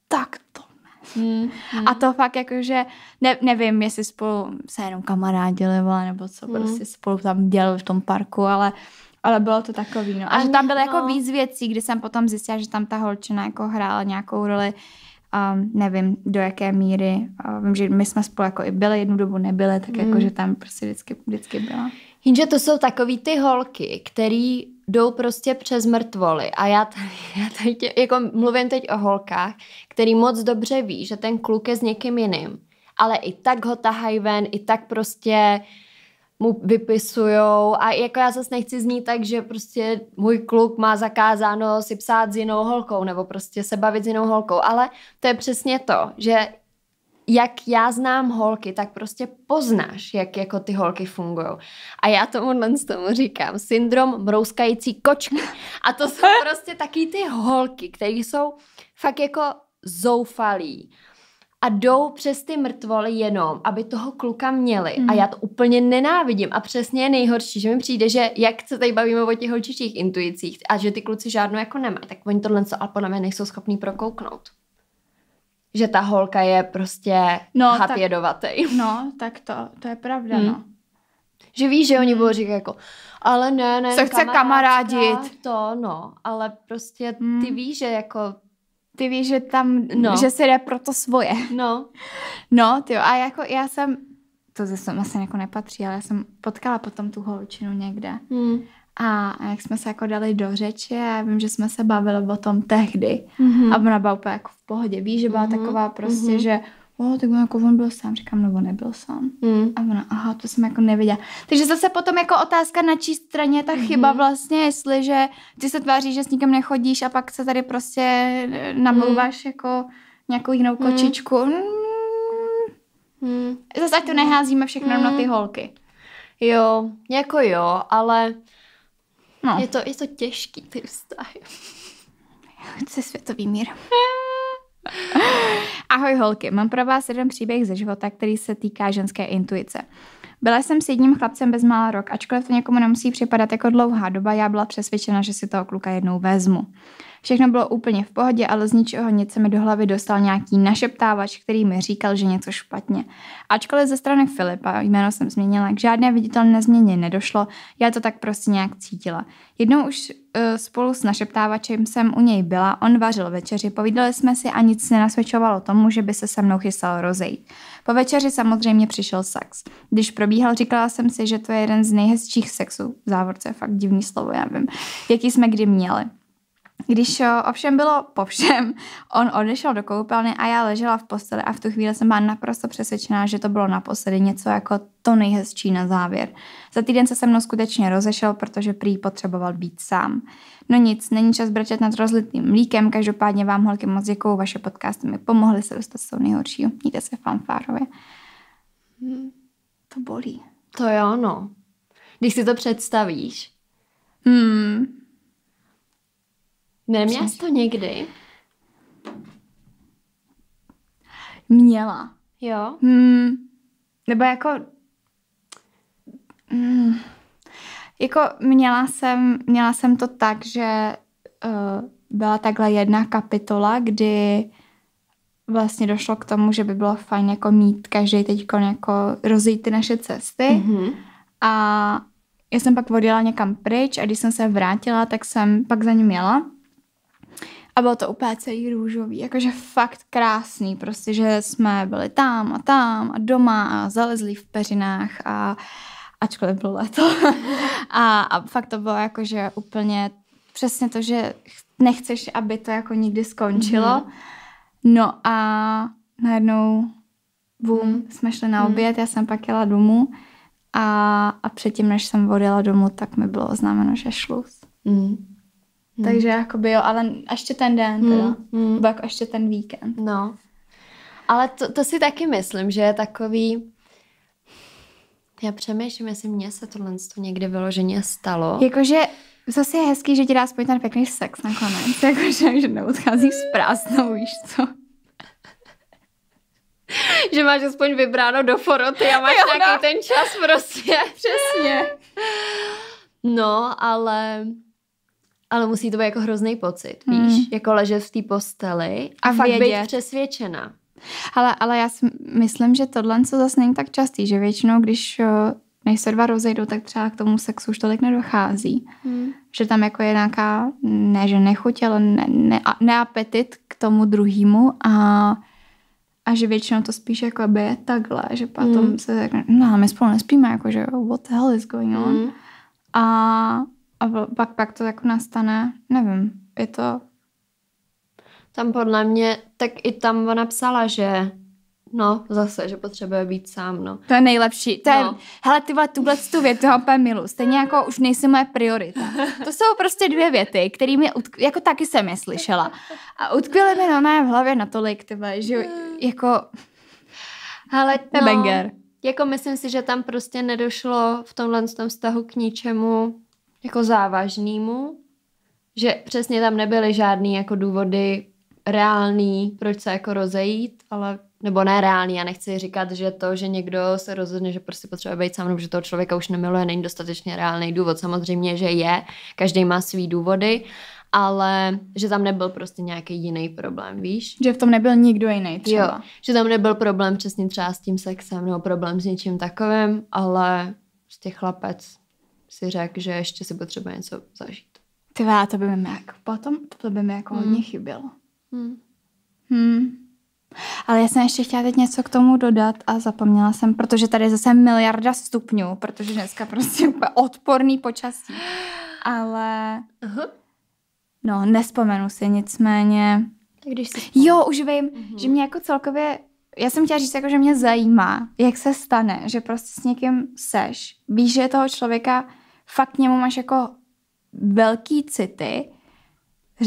Tak to ne. Hmm. Hmm. A to fakt jakože, ne, nevím, jestli spolu se jenom kamarádili, nebo co, hmm. prostě spolu tam dělali v tom parku, ale ale bylo to takový, no. A, a že tam bylo jako no. jako víc věcí, kdy jsem potom zjistila, že tam ta holčina jako hrála nějakou roli, um, nevím do jaké míry. Uh, vím, že my jsme spolu jako i byli, jednu dobu nebyli, tak mm. jako, hmm. že tam prostě vždycky, vždycky byla. Jenže to jsou takový ty holky, který jdou prostě přes mrtvoly. A já, tady, <laughs> já tady tě, jako mluvím teď o holkách, který moc dobře ví, že ten kluk je s někým jiným. Ale i tak ho tahají ven, i tak prostě mu vypisujou a jako já zase nechci znít tak, že prostě můj kluk má zakázáno si psát s jinou holkou nebo prostě se bavit s jinou holkou, ale to je přesně to, že jak já znám holky, tak prostě poznáš, jak jako ty holky fungují. A já tomu z tomu říkám syndrom mrouskající kočky. A to jsou <laughs> prostě taky ty holky, které jsou fakt jako zoufalí a jdou přes ty mrtvoly jenom, aby toho kluka měli. Mm. A mhm. já to úplně nenávidím. A přesně je nejhorší, že mi přijde, že jak se tady bavíme o těch holčičích intuicích a že ty kluci žádnou jako nemají, tak oni tohle co ale podle mě nejsou schopní prokouknout že ta holka je prostě no, hapědovatej. Tak, <laughs> no, tak to, to je pravda, hmm. no. Že víš, že oni hmm. budou říkat jako, ale ne, ne, Se chce kamarádit. To, no, ale prostě hmm. ty hmm. víš, že jako... Ty víš, že tam, no. že se jde pro to svoje. No. <laughs> No, ty a jako já jsem, to zase asi vlastně jako nepatří, ale já jsem potkala potom tu holčinu někde. Hmm. A jak jsme se jako dali do řeči já vím, že jsme se bavili o tom tehdy. Mm-hmm. A ona byla úplně jako v pohodě. Víš, že byla mm-hmm. taková prostě, mm-hmm. že o, tak on, jako on byl sám. Říkám, no on nebyl sám. Mm. A ona, aha, to jsem jako nevěděla. Takže zase potom jako otázka, na čí straně ta mm-hmm. chyba vlastně, jestliže ty se tváříš, že s nikým nechodíš a pak se tady prostě e, namlouváš mm. jako nějakou jinou mhm. kočičku. Mm. Mm. Zase ať to neházíme všechno mm. na ty holky. Jo, jako jo, ale No. Je, to, je to těžký, ty vztahy. Chci světový mír. Ahoj holky, mám pro vás jeden příběh ze života, který se týká ženské intuice. Byla jsem s jedním chlapcem mála rok, ačkoliv to někomu nemusí připadat jako dlouhá doba, já byla přesvědčena, že si toho kluka jednou vezmu. Všechno bylo úplně v pohodě, ale z ničeho nic se mi do hlavy dostal nějaký našeptávač, který mi říkal, že něco špatně. Ačkoliv ze strany Filipa, jméno jsem změnila, k žádné viditelné změně nedošlo, já to tak prostě nějak cítila. Jednou už uh, spolu s našeptávačem jsem u něj byla, on vařil večeři, povídali jsme si a nic nenasvědčovalo tomu, že by se se mnou chystal rozejít. Po večeři samozřejmě přišel sex. Když probíhal, říkala jsem si, že to je jeden z nejhezčích sexů, závorce, fakt divný slovo, já vím, jaký jsme kdy měli. Když eh, ovšem bylo po všem, <laughs> on odešel do koupelny a já ležela v posteli a v tu chvíli jsem byla naprosto přesvědčená, že to bylo naposledy něco jako to nejhezčí na závěr. Za týden se se mnou skutečně rozešel, protože prý potřeboval být sám. No nic, není čas brečet nad rozlitým mlíkem, každopádně vám holky moc děkuju, vaše podcasty mi pomohly se dostat z toho nejhoršího. Mějte se fanfárově. Hmm, to bolí. To jo, no. Když si to představíš. Hmm, Neměla jsi to někdy? Měla. Jo? Hmm, nebo jako... Hmm, jako měla jsem, měla jsem to tak, že uh, byla takhle jedna kapitola, kdy vlastně došlo k tomu, že by bylo fajn jako mít každý teď jako rozjít ty naše cesty. Mm-hmm. A já jsem pak odjela někam pryč a když jsem se vrátila, tak jsem pak za ním jela. A bylo to úplně celý růžový, jakože fakt krásný, prostě, že jsme byli tam a tam a doma a zalezli v peřinách a ačkoliv bylo léto. <laughs> a, a fakt to bylo jakože úplně přesně to, že nechceš, aby to jako nikdy skončilo. Mm-hmm. No a najednou boom, mm. jsme šli na oběd, mm. já jsem pak jela domů a, a předtím, než jsem odjela domů, tak mi bylo oznámeno, že šluz. Mm. Hmm. Takže by jo, ale ještě ten den hmm, teda, hmm. nebo jako ještě ten víkend. No, ale to, to si taky myslím, že je takový, já přemýšlím, jestli mně se tohle někdy někde vyloženě stalo. Jakože zase je hezký, že ti dá aspoň ten pěkný sex nakonec, <laughs> jakože že neodchází s prázdnou, víš co že máš aspoň vybráno do foroty a máš jo, no. nějaký ten čas prostě. Přesně. No, ale ale musí to být jako hrozný pocit, mm. víš, jako ležet v té posteli a, a fakt vědět. být přesvědčena. Ale, ale já si myslím, že tohle co zase není tak častý, že většinou, když eh, než se dva rozejdou, tak třeba k tomu sexu už tolik nedochází. Hmm. Že tam jako je nějaká, ne že nechuť, ale ne, ne, neapetit k tomu druhému a a že většinou to spíš jako by je takhle, že potom mm. se tak, no my spolu nespíme, jako že what the hell is going on. Hmm. A a pak, pak to jako nastane, nevím, je to... Tam podle mě, tak i tam ona psala, že No, zase, že potřebuje být sám, no. To je nejlepší. To no. je, hele, ty vole, tuhle tu větu já úplně milu. Stejně jako už nejsi moje priorita. To jsou prostě dvě věty, kterými, jako taky jsem je slyšela. A utkvěly mi normálně v hlavě natolik, ty vole, že mm. jako... Hele, no, banger. Jako myslím si, že tam prostě nedošlo v tomhle vztahu k ničemu jako závažnému, že přesně tam nebyly žádný jako důvody reální, proč se jako rozejít, ale nebo ne reálný, já nechci říkat, že to, že někdo se rozhodne, že prostě potřebuje být sám, nebo že toho člověka už nemiluje, není dostatečně reálný důvod. Samozřejmě, že je, každý má svý důvody, ale že tam nebyl prostě nějaký jiný problém, víš? Že v tom nebyl nikdo jiný třeba. Jo, že tam nebyl problém přesně třeba s tím sexem nebo problém s něčím takovým, ale prostě chlapec si řekl, že ještě si potřebuje něco zažít. Ty to by mi jako potom, to by mi jako hmm. hodně chybělo. Hmm. Hmm. Ale já jsem ještě chtěla teď něco k tomu dodat a zapomněla jsem, protože tady je zase miliarda stupňů, protože dneska prostě úplně odporný počasí. Ale... Uh-huh. No, nespomenu si, nicméně... Tak když si jo, už vím, mhm. že mě jako celkově... Já jsem chtěla říct, jako, že mě zajímá, jak se stane, že prostě s někým seš. Víš, že je toho člověka fakt k němu máš jako velký city,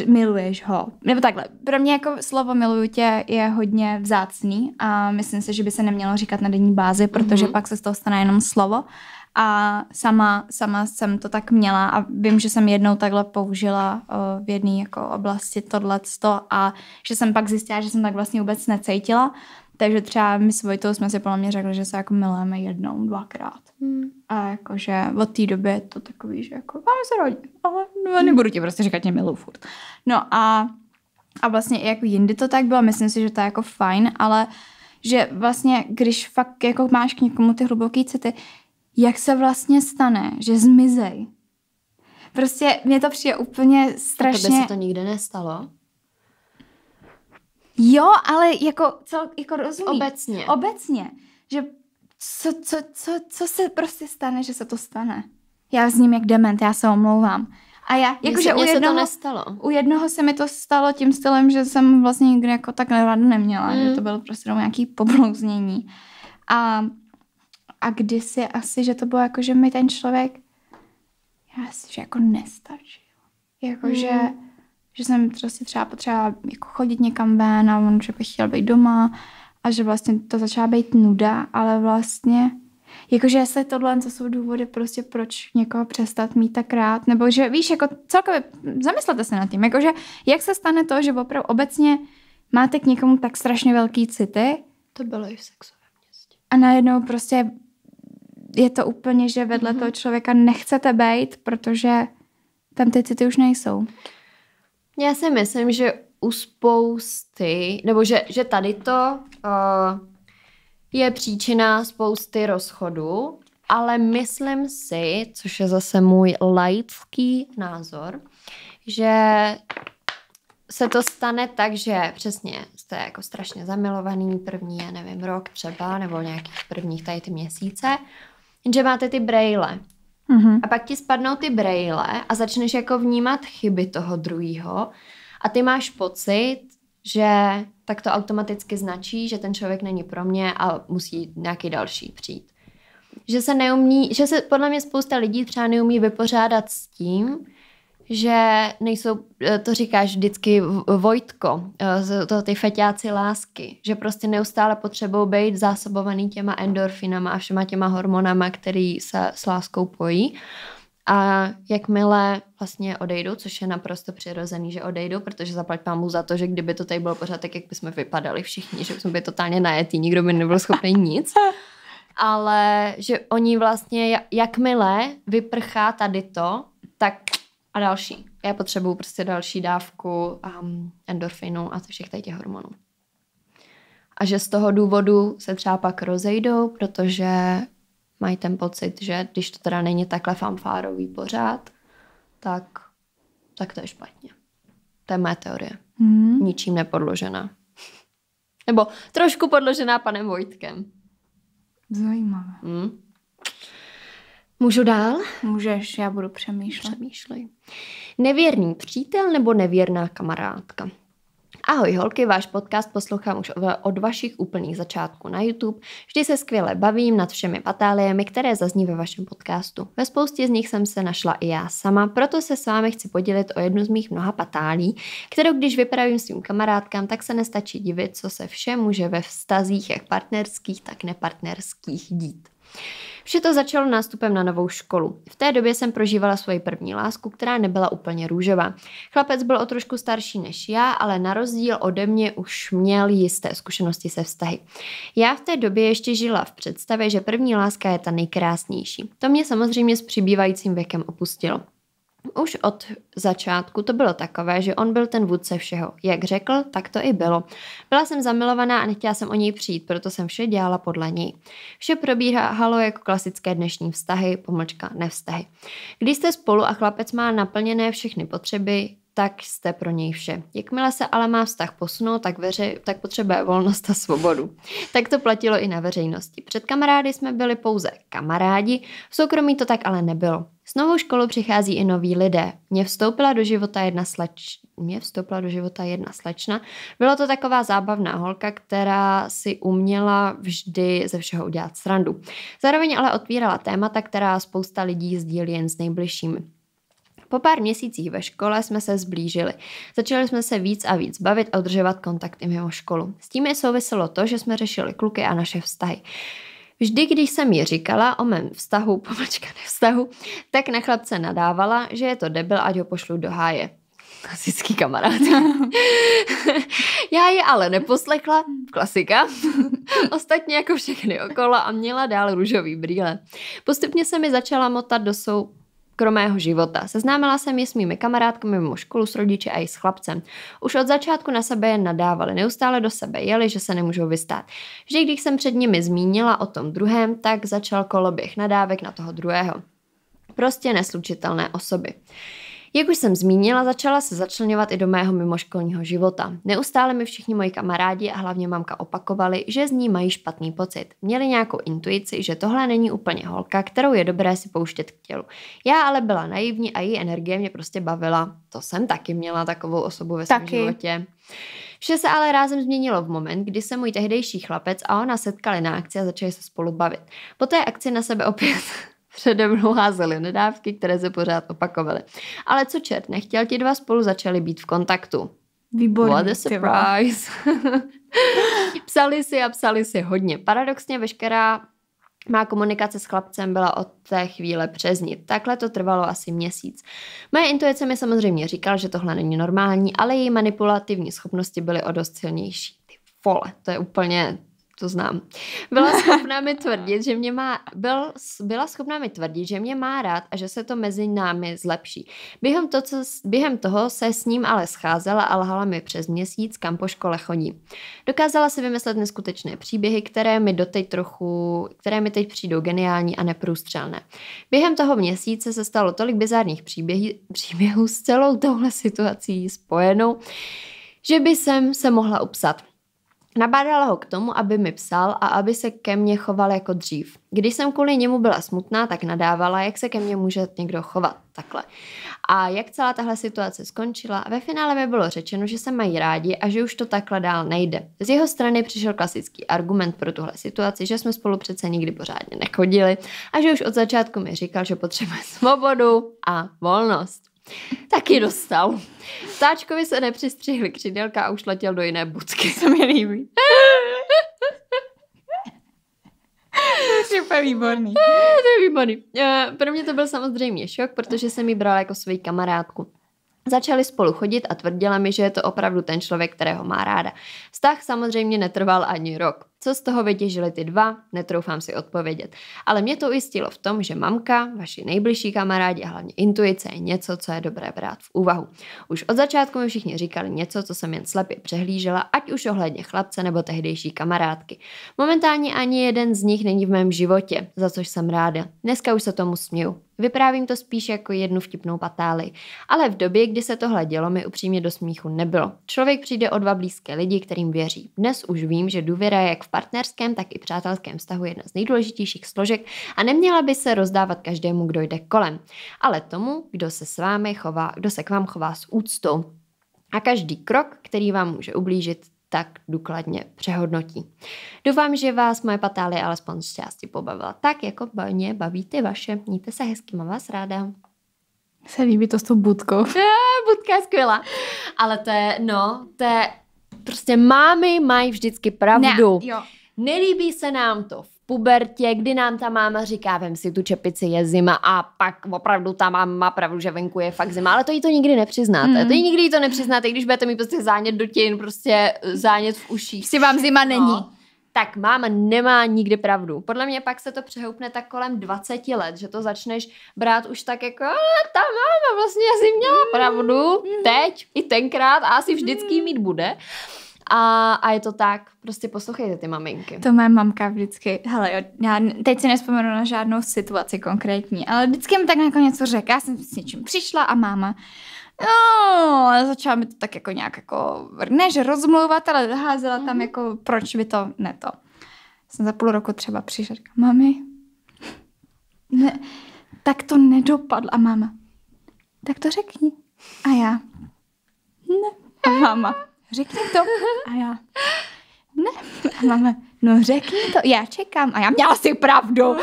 miluješ ho. Nebo takhle, pro mě jako slovo miluju tě je hodně vzácný a myslím si, že by se nemělo říkat na denní bázi, protože mm-hmm. pak se z toho stane jenom slovo. A sama, sama jsem to tak měla a vím, že jsem jednou takhle použila v jedné jako oblasti tohleto a že jsem pak zjistila, že jsem tak vlastně vůbec necítila. Takže třeba my s Vojtou jsme si podle mě řekli, že se jako milujeme jednou, dvakrát. Hmm. A jakože od té doby je to takový, že jako máme se rodit, ale no, nebudu ti prostě říkat, že miluju furt. No a, a vlastně i jako jindy to tak bylo, myslím si, že to je jako fajn, ale že vlastně, když fakt jako máš k někomu ty hluboké city, jak se vlastně stane, že zmizej? Prostě mě to přijde úplně strašně... A tebe se to nikdy nestalo? Jo, ale jako, cel, jako rozumíš. Obecně. Obecně. Že co, co, co, co se prostě stane, že se to stane. Já s ním jak dement, já se omlouvám. A já, jakože u jednoho, se to nestalo. u jednoho se mi to stalo tím stylem, že jsem vlastně nikdy jako tak ráda neměla, mm. že to bylo prostě nějaký poblouznění. A, a kdysi asi, že to bylo jako, že mi ten člověk já si, že jako nestačil. Jakože mm že jsem prostě třeba potřebovala jako chodit někam ven a on, že bych chtěl být doma a že vlastně to začala být nuda, ale vlastně Jakože jestli tohle co jsou důvody prostě, proč někoho přestat mít tak rád, nebo že víš, jako celkově zamyslete se nad tím, jakože jak se stane to, že opravdu obecně máte k někomu tak strašně velký city. To bylo i v sexovém městě. A najednou prostě je to úplně, že vedle mm-hmm. toho člověka nechcete být, protože tam ty city už nejsou. Já si myslím, že u spousty, nebo že, že tady to uh, je příčina spousty rozchodu, ale myslím si, což je zase můj laický názor, že se to stane tak, že přesně jste jako strašně zamilovaný první, já nevím, rok třeba, nebo nějakých prvních tady ty měsíce, že máte ty brejle Mm-hmm. A pak ti spadnou ty brejle a začneš jako vnímat chyby toho druhého a ty máš pocit, že tak to automaticky značí, že ten člověk není pro mě a musí nějaký další přijít. Že se neumí, že se podle mě spousta lidí třeba neumí vypořádat s tím, že nejsou, eh, to říkáš vždycky Vojtko, eh, to ty feťáci lásky, že prostě neustále potřebují být zásobovaný těma endorfinama a všema těma hormonama, který se s láskou pojí. A jakmile vlastně odejdou, což je naprosto přirozený, že odejdou, protože zaplať pámu za to, že kdyby to tady bylo pořád tak, jak bychom vypadali všichni, že jsme byli totálně najetí, nikdo by nebyl schopný nic. <laughs> Ale že oni vlastně, jakmile vyprchá tady to, tak a další. Já potřebuju prostě další dávku um, endorfinu a všech těch hormonů. A že z toho důvodu se třeba pak rozejdou, protože mají ten pocit, že když to teda není takhle fanfárový pořád, tak, tak to je špatně. To je mé teorie. Hmm. Ničím nepodložená. Nebo trošku podložená panem Vojtkem. Zajímavé. Hmm. Můžu dál? Můžeš, já budu přemýšlet. Přemýšlej. Nevěrný přítel nebo nevěrná kamarádka? Ahoj holky, váš podcast poslouchám už od vašich úplných začátků na YouTube. Vždy se skvěle bavím nad všemi patáliemi, které zazní ve vašem podcastu. Ve spoustě z nich jsem se našla i já sama, proto se s vámi chci podělit o jednu z mých mnoha patálí, kterou když vypravím svým kamarádkám, tak se nestačí divit, co se vše může ve vztazích jak partnerských, tak nepartnerských dít. Vše to začalo nástupem na novou školu. V té době jsem prožívala svoji první lásku, která nebyla úplně růžová. Chlapec byl o trošku starší než já, ale na rozdíl ode mě už měl jisté zkušenosti se vztahy. Já v té době ještě žila v představě, že první láska je ta nejkrásnější. To mě samozřejmě s přibývajícím věkem opustilo. Už od začátku to bylo takové, že on byl ten vůdce všeho. Jak řekl, tak to i bylo. Byla jsem zamilovaná a nechtěla jsem o něj přijít, proto jsem vše dělala podle něj. Vše probíhalo jako klasické dnešní vztahy, pomlčka, nevztahy. Když jste spolu a chlapec má naplněné všechny potřeby, tak jste pro něj vše. Jakmile se ale má vztah posunout, tak, veře, tak potřebuje volnost a svobodu. Tak to platilo i na veřejnosti. Před kamarády jsme byli pouze kamarádi, v soukromí to tak ale nebylo. S novou školou přichází i noví lidé. Mně vstoupila do života jedna sleč... Mě vstoupila do života jedna slečna. Byla to taková zábavná holka, která si uměla vždy ze všeho udělat srandu. Zároveň ale otvírala témata, která spousta lidí sdílí jen s nejbližšími. Po pár měsících ve škole jsme se zblížili. Začali jsme se víc a víc bavit a udržovat kontakt i mimo školu. S tím je souviselo to, že jsme řešili kluky a naše vztahy. Vždy, když jsem jí říkala o mém vztahu, <laughs> pomlčka vztahu, tak na chlapce nadávala, že je to debil, ať ho pošlu do háje. Klasický kamarád. <laughs> Já ji ale neposlechla, klasika, <laughs> ostatně jako všechny okolo a měla dál růžový brýle. Postupně se mi začala motat do sou kromého života. Seznámila jsem je s mými kamarádkami mimo školu, s rodiči a i s chlapcem. Už od začátku na sebe jen nadávali, neustále do sebe jeli, že se nemůžou vystát. Vždy, když jsem před nimi zmínila o tom druhém, tak začal koloběh nadávek na toho druhého. Prostě neslučitelné osoby. Jak už jsem zmínila, začala se začlenovat i do mého mimoškolního života. Neustále mi všichni moji kamarádi a hlavně mamka opakovali, že z ní mají špatný pocit. Měli nějakou intuici, že tohle není úplně holka, kterou je dobré si pouštět k tělu. Já ale byla naivní a její energie mě prostě bavila. To jsem taky měla takovou osobu ve svém životě. Vše se ale rázem změnilo v moment, kdy se můj tehdejší chlapec a ona setkali na akci a začali se spolu bavit. Po té akci na sebe opět Přede mnou házeli nedávky, které se pořád opakovaly. Ale co čert, nechtěl ti dva spolu začali být v kontaktu. Výborný, What a surprise. <laughs> psali si a psali si hodně. Paradoxně veškerá Má komunikace s chlapcem byla od té chvíle přes ní. Takhle to trvalo asi měsíc. Moje intuice mi samozřejmě říkala, že tohle není normální, ale její manipulativní schopnosti byly o dost silnější. Ty vole, to je úplně to znám. Byla schopná mi <laughs> tvrdit, že mě má, byl, byla schopná mi tvrdit, že mě má rád a že se to mezi námi zlepší. Během, to, co, během toho se s ním ale scházela a lhala mi přes měsíc, kam po škole chodí. Dokázala si vymyslet neskutečné příběhy, které mi doteď trochu, které mi teď přijdou geniální a neprůstřelné. Během toho měsíce se stalo tolik bizárních příběhů, příběhů s celou touhle situací spojenou, že by jsem se mohla upsat. Nabádala ho k tomu, aby mi psal a aby se ke mně choval jako dřív. Když jsem kvůli němu byla smutná, tak nadávala, jak se ke mně může někdo chovat takhle. A jak celá tahle situace skončila, ve finále mi bylo řečeno, že se mají rádi a že už to takhle dál nejde. Z jeho strany přišel klasický argument pro tuhle situaci, že jsme spolu přece nikdy pořádně nechodili a že už od začátku mi říkal, že potřebuje <laughs> svobodu a volnost. Taky dostal. Ptáčkovi se nepřistřihli křidelka a už letěl do jiné budky, se mi líbí. to je úplně výborný. Eh, to je výborný. Eh, pro mě to byl samozřejmě šok, protože jsem ji brala jako svoji kamarádku. Začali spolu chodit a tvrdila mi, že je to opravdu ten člověk, kterého má ráda. Vztah samozřejmě netrval ani rok. Co z toho vytěžili ty dva, netroufám si odpovědět. Ale mě to ujistilo v tom, že mamka, vaši nejbližší kamarádi a hlavně intuice je něco, co je dobré brát v úvahu. Už od začátku mi všichni říkali něco, co jsem jen slepě přehlížela, ať už ohledně chlapce nebo tehdejší kamarádky. Momentálně ani jeden z nich není v mém životě, za což jsem ráda. Dneska už se tomu směju. Vyprávím to spíš jako jednu vtipnou patáli. Ale v době, kdy se tohle dělo, mi upřímně do smíchu nebylo. Člověk přijde o dva blízké lidi, kterým věří. Dnes už vím, že důvěra je jak v partnerském, tak i přátelském vztahu jedna z nejdůležitějších složek a neměla by se rozdávat každému, kdo jde kolem, ale tomu, kdo se s vámi chová, kdo se k vám chová s úctou. A každý krok, který vám může ublížit, tak důkladně přehodnotí. Doufám, že vás moje patálie alespoň z části pobavila tak, jako mě baví ty vaše. Mějte se hezky, mám vás ráda. Se líbí to s tou budkou. <laughs> budka je skvělá. Ale to je, no, to je prostě mámy mají vždycky pravdu. Ne, jo. Nelíbí se nám to v pubertě, kdy nám ta máma říká, vem si tu čepici, je zima a pak opravdu ta máma má pravdu, že venku je fakt zima, ale to jí to nikdy nepřiznáte. Mm. To jí nikdy jí to nepřiznáte, když budete mít prostě zánět těn, prostě eh, zánět v uších. Si prostě vám zima není. No tak máma nemá nikdy pravdu. Podle mě pak se to přehoupne tak kolem 20 let, že to začneš brát už tak jako, ta máma vlastně asi měla mm-hmm. pravdu mm-hmm. teď i tenkrát a asi vždycky mm-hmm. mít bude. A, a je to tak, prostě poslouchejte ty maminky. To má mamka vždycky, hele, jo, já teď si nespomenu na žádnou situaci konkrétní, ale vždycky mi tak nakonec něco řekla, já jsem s něčím přišla a máma, No, ale začala mi to tak jako nějak jako, ne že rozmlouvat, ale házela tam mhm. jako, proč by to, ne to. Jsem za půl roku třeba přišla, říká, mami, ne, tak to nedopadlo. A máma, tak to řekni. A já, ne. A máma, řekni to. A já, ne. A máma, no řekni to, já čekám. A já měla si pravdu. Jo,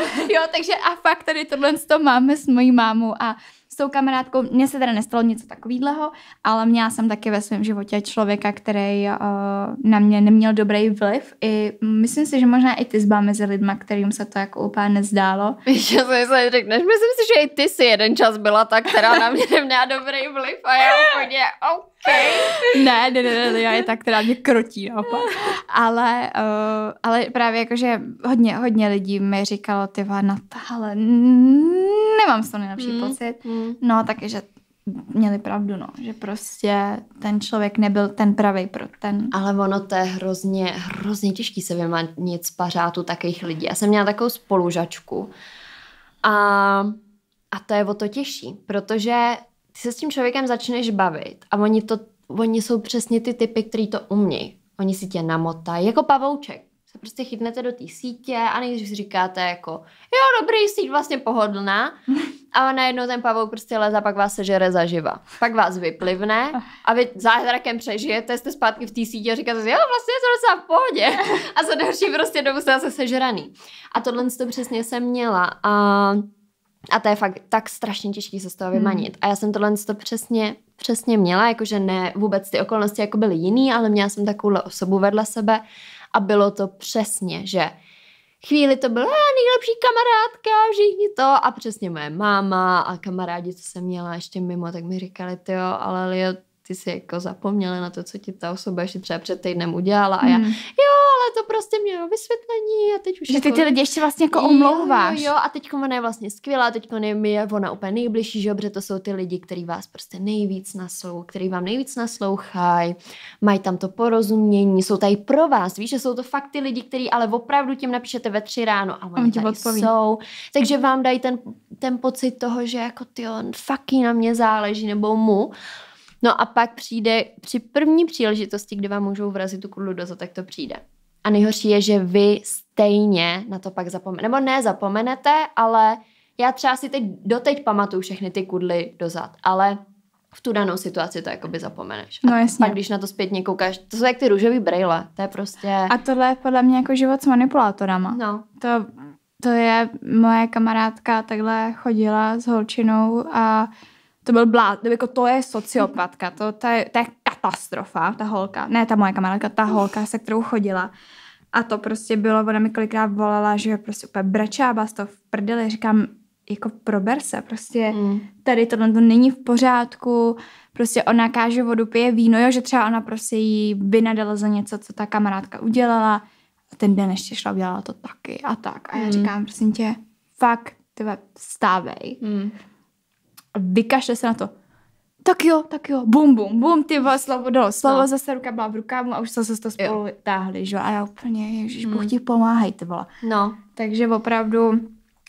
takže a fakt tady tohle to máme s mojí mámou a s tou kamarádkou. Mně se teda nestalo něco takového, ale měla jsem taky ve svém životě člověka, který uh, na mě neměl dobrý vliv. I myslím si, že možná i ty zbá mezi lidma, kterým se to jako úplně nezdálo. <laughs> já jsem se řekneš, myslím si, že i ty si jeden čas byla ta, která na mě <laughs> neměla dobrý vliv a já úplně, OK. Okay. Ne, ne, ne, ne, já je tak, která mě krotí naopak. Ale, uh, ale právě jakože hodně, hodně lidí mi říkalo, ty na no, ale nemám s toho nejlepší mm, pocit. Mm. No, taky, že měli pravdu, no, že prostě ten člověk nebyl ten pravý pro ten. Ale ono to je hrozně, hrozně těžký se vymanit z pařátu takových lidí. Já jsem měla takovou spolužačku a, a to je o to těžší, protože ty se s tím člověkem začneš bavit a oni, to, oni jsou přesně ty typy, který to umějí. Oni si tě namotají, jako pavouček. Se prostě chytnete do té sítě a nejdřív si říkáte jako, jo dobrý, síť vlastně pohodlná. A najednou ten pavouk prostě leza, pak vás sežere zaživa. Pak vás vyplivne a vy zázrakem přežijete, jste zpátky v té sítě a říkáte si, jo, vlastně je to docela v pohodě. A za další prostě domů jste zase sežraný. A tohle to přesně jsem měla. A a to je fakt tak strašně těžký se z toho hmm. vymanit. Hmm. A já jsem tohle to přesně, přesně měla, jakože ne vůbec ty okolnosti jako byly jiný, ale měla jsem takovou osobu vedle sebe a bylo to přesně, že chvíli to byla nejlepší kamarádka, všichni to a přesně moje máma a kamarádi, co jsem měla ještě mimo, tak mi říkali, ty jo, ale Lio, ty si jako zapomněla na to, co ti ta osoba ještě třeba před týdnem udělala a já, hmm. jo, ale to prostě mělo vysvětlení a teď už Že jako, ty ty lidi ještě vlastně jako omlouváš. Jo, jo, a teď ona je vlastně skvělá, teď je mi je ona úplně nejbližší, že protože to jsou ty lidi, který vás prostě nejvíc naslou, který vám nejvíc naslouchají, mají tam to porozumění, jsou tady pro vás, víš, že jsou to fakt ty lidi, který ale opravdu tím napíšete ve tři ráno a oni On tady jsou. Takže vám dají ten, ten pocit toho, že jako ty on fakt na mě záleží nebo mu. No a pak přijde při první příležitosti, kdy vám můžou vrazit tu kudlu do tak to přijde. A nejhorší je, že vy stejně na to pak zapomenete. Nebo ne zapomenete, ale já třeba si teď, doteď pamatuju všechny ty kudly dozad, ale v tu danou situaci to jakoby zapomeneš. No jasně. A pak když na to zpětně koukáš, to jsou jak ty růžové brejle, to je prostě... A tohle je podle mě jako život s manipulátorama. No. To, to je, moje kamarádka takhle chodila s holčinou a to byl blá, jako to je sociopatka, to, to, je, to je katastrofa, ta holka, ne ta moje kamarádka, ta holka, se kterou chodila. A to prostě bylo, ona mi kolikrát volala, že je prostě úplně bračába, to v prdeli, říkám, jako prober se, prostě mm. tady tohle to není v pořádku, prostě ona káže vodu, pije víno, jo, že třeba ona prostě jí vynadala za něco, co ta kamarádka udělala a ten den ještě šla, udělala to taky a tak. A já mm. říkám, prosím tě, fakt, ty stávej. Mm a vykašle se na to. Tak jo, tak jo, bum, bum, bum, ty vole, slovo dalo, slovo no. zase ruka byla v rukávu a už se zase to spolu jo. táhli, že A já úplně, ježiš, hmm. Bůh ti pomáhej, ty vole. No. Takže opravdu,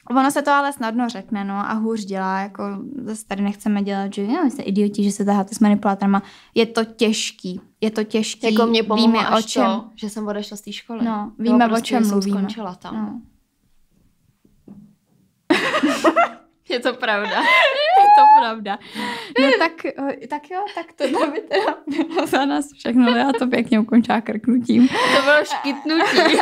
ono se to ale snadno řekne, no, a hůř dělá, jako zase tady nechceme dělat, že jo, jste idioti, že se taháte s manipulátorama. Je to těžký, je to těžký. Jako mě pomohlo víme, až o čem, to, že jsem odešla z té školy. No, víme, no, prostě o čem mluvíme. skončila tam. No. <laughs> Je to pravda. <laughs> je to pravda. No hmm. tak, eh, tak jo, tak to by teda bylo za nás všechno. Já to pěkně ukončá krknutím. To bylo škytnutí.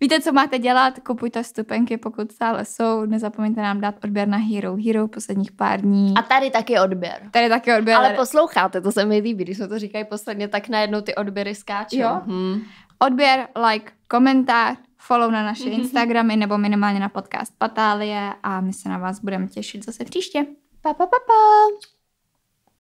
Víte, co máte dělat? Kupujte stupenky, pokud stále jsou. Nezapomeňte nám dát odběr na Hero Hero posledních pár dní. A tady taky odběr. Tady taky odběr. Ale posloucháte, to se mi líbí, když jsme to říkají posledně, tak najednou ty odběry skáčou. Jo. Hmm. Odběr, like, komentář, follow na naše mhm. Instagramy nebo minimálně na podcast Patálie a my se na vás budeme těšit zase příště. Pa, pa, pa, pa.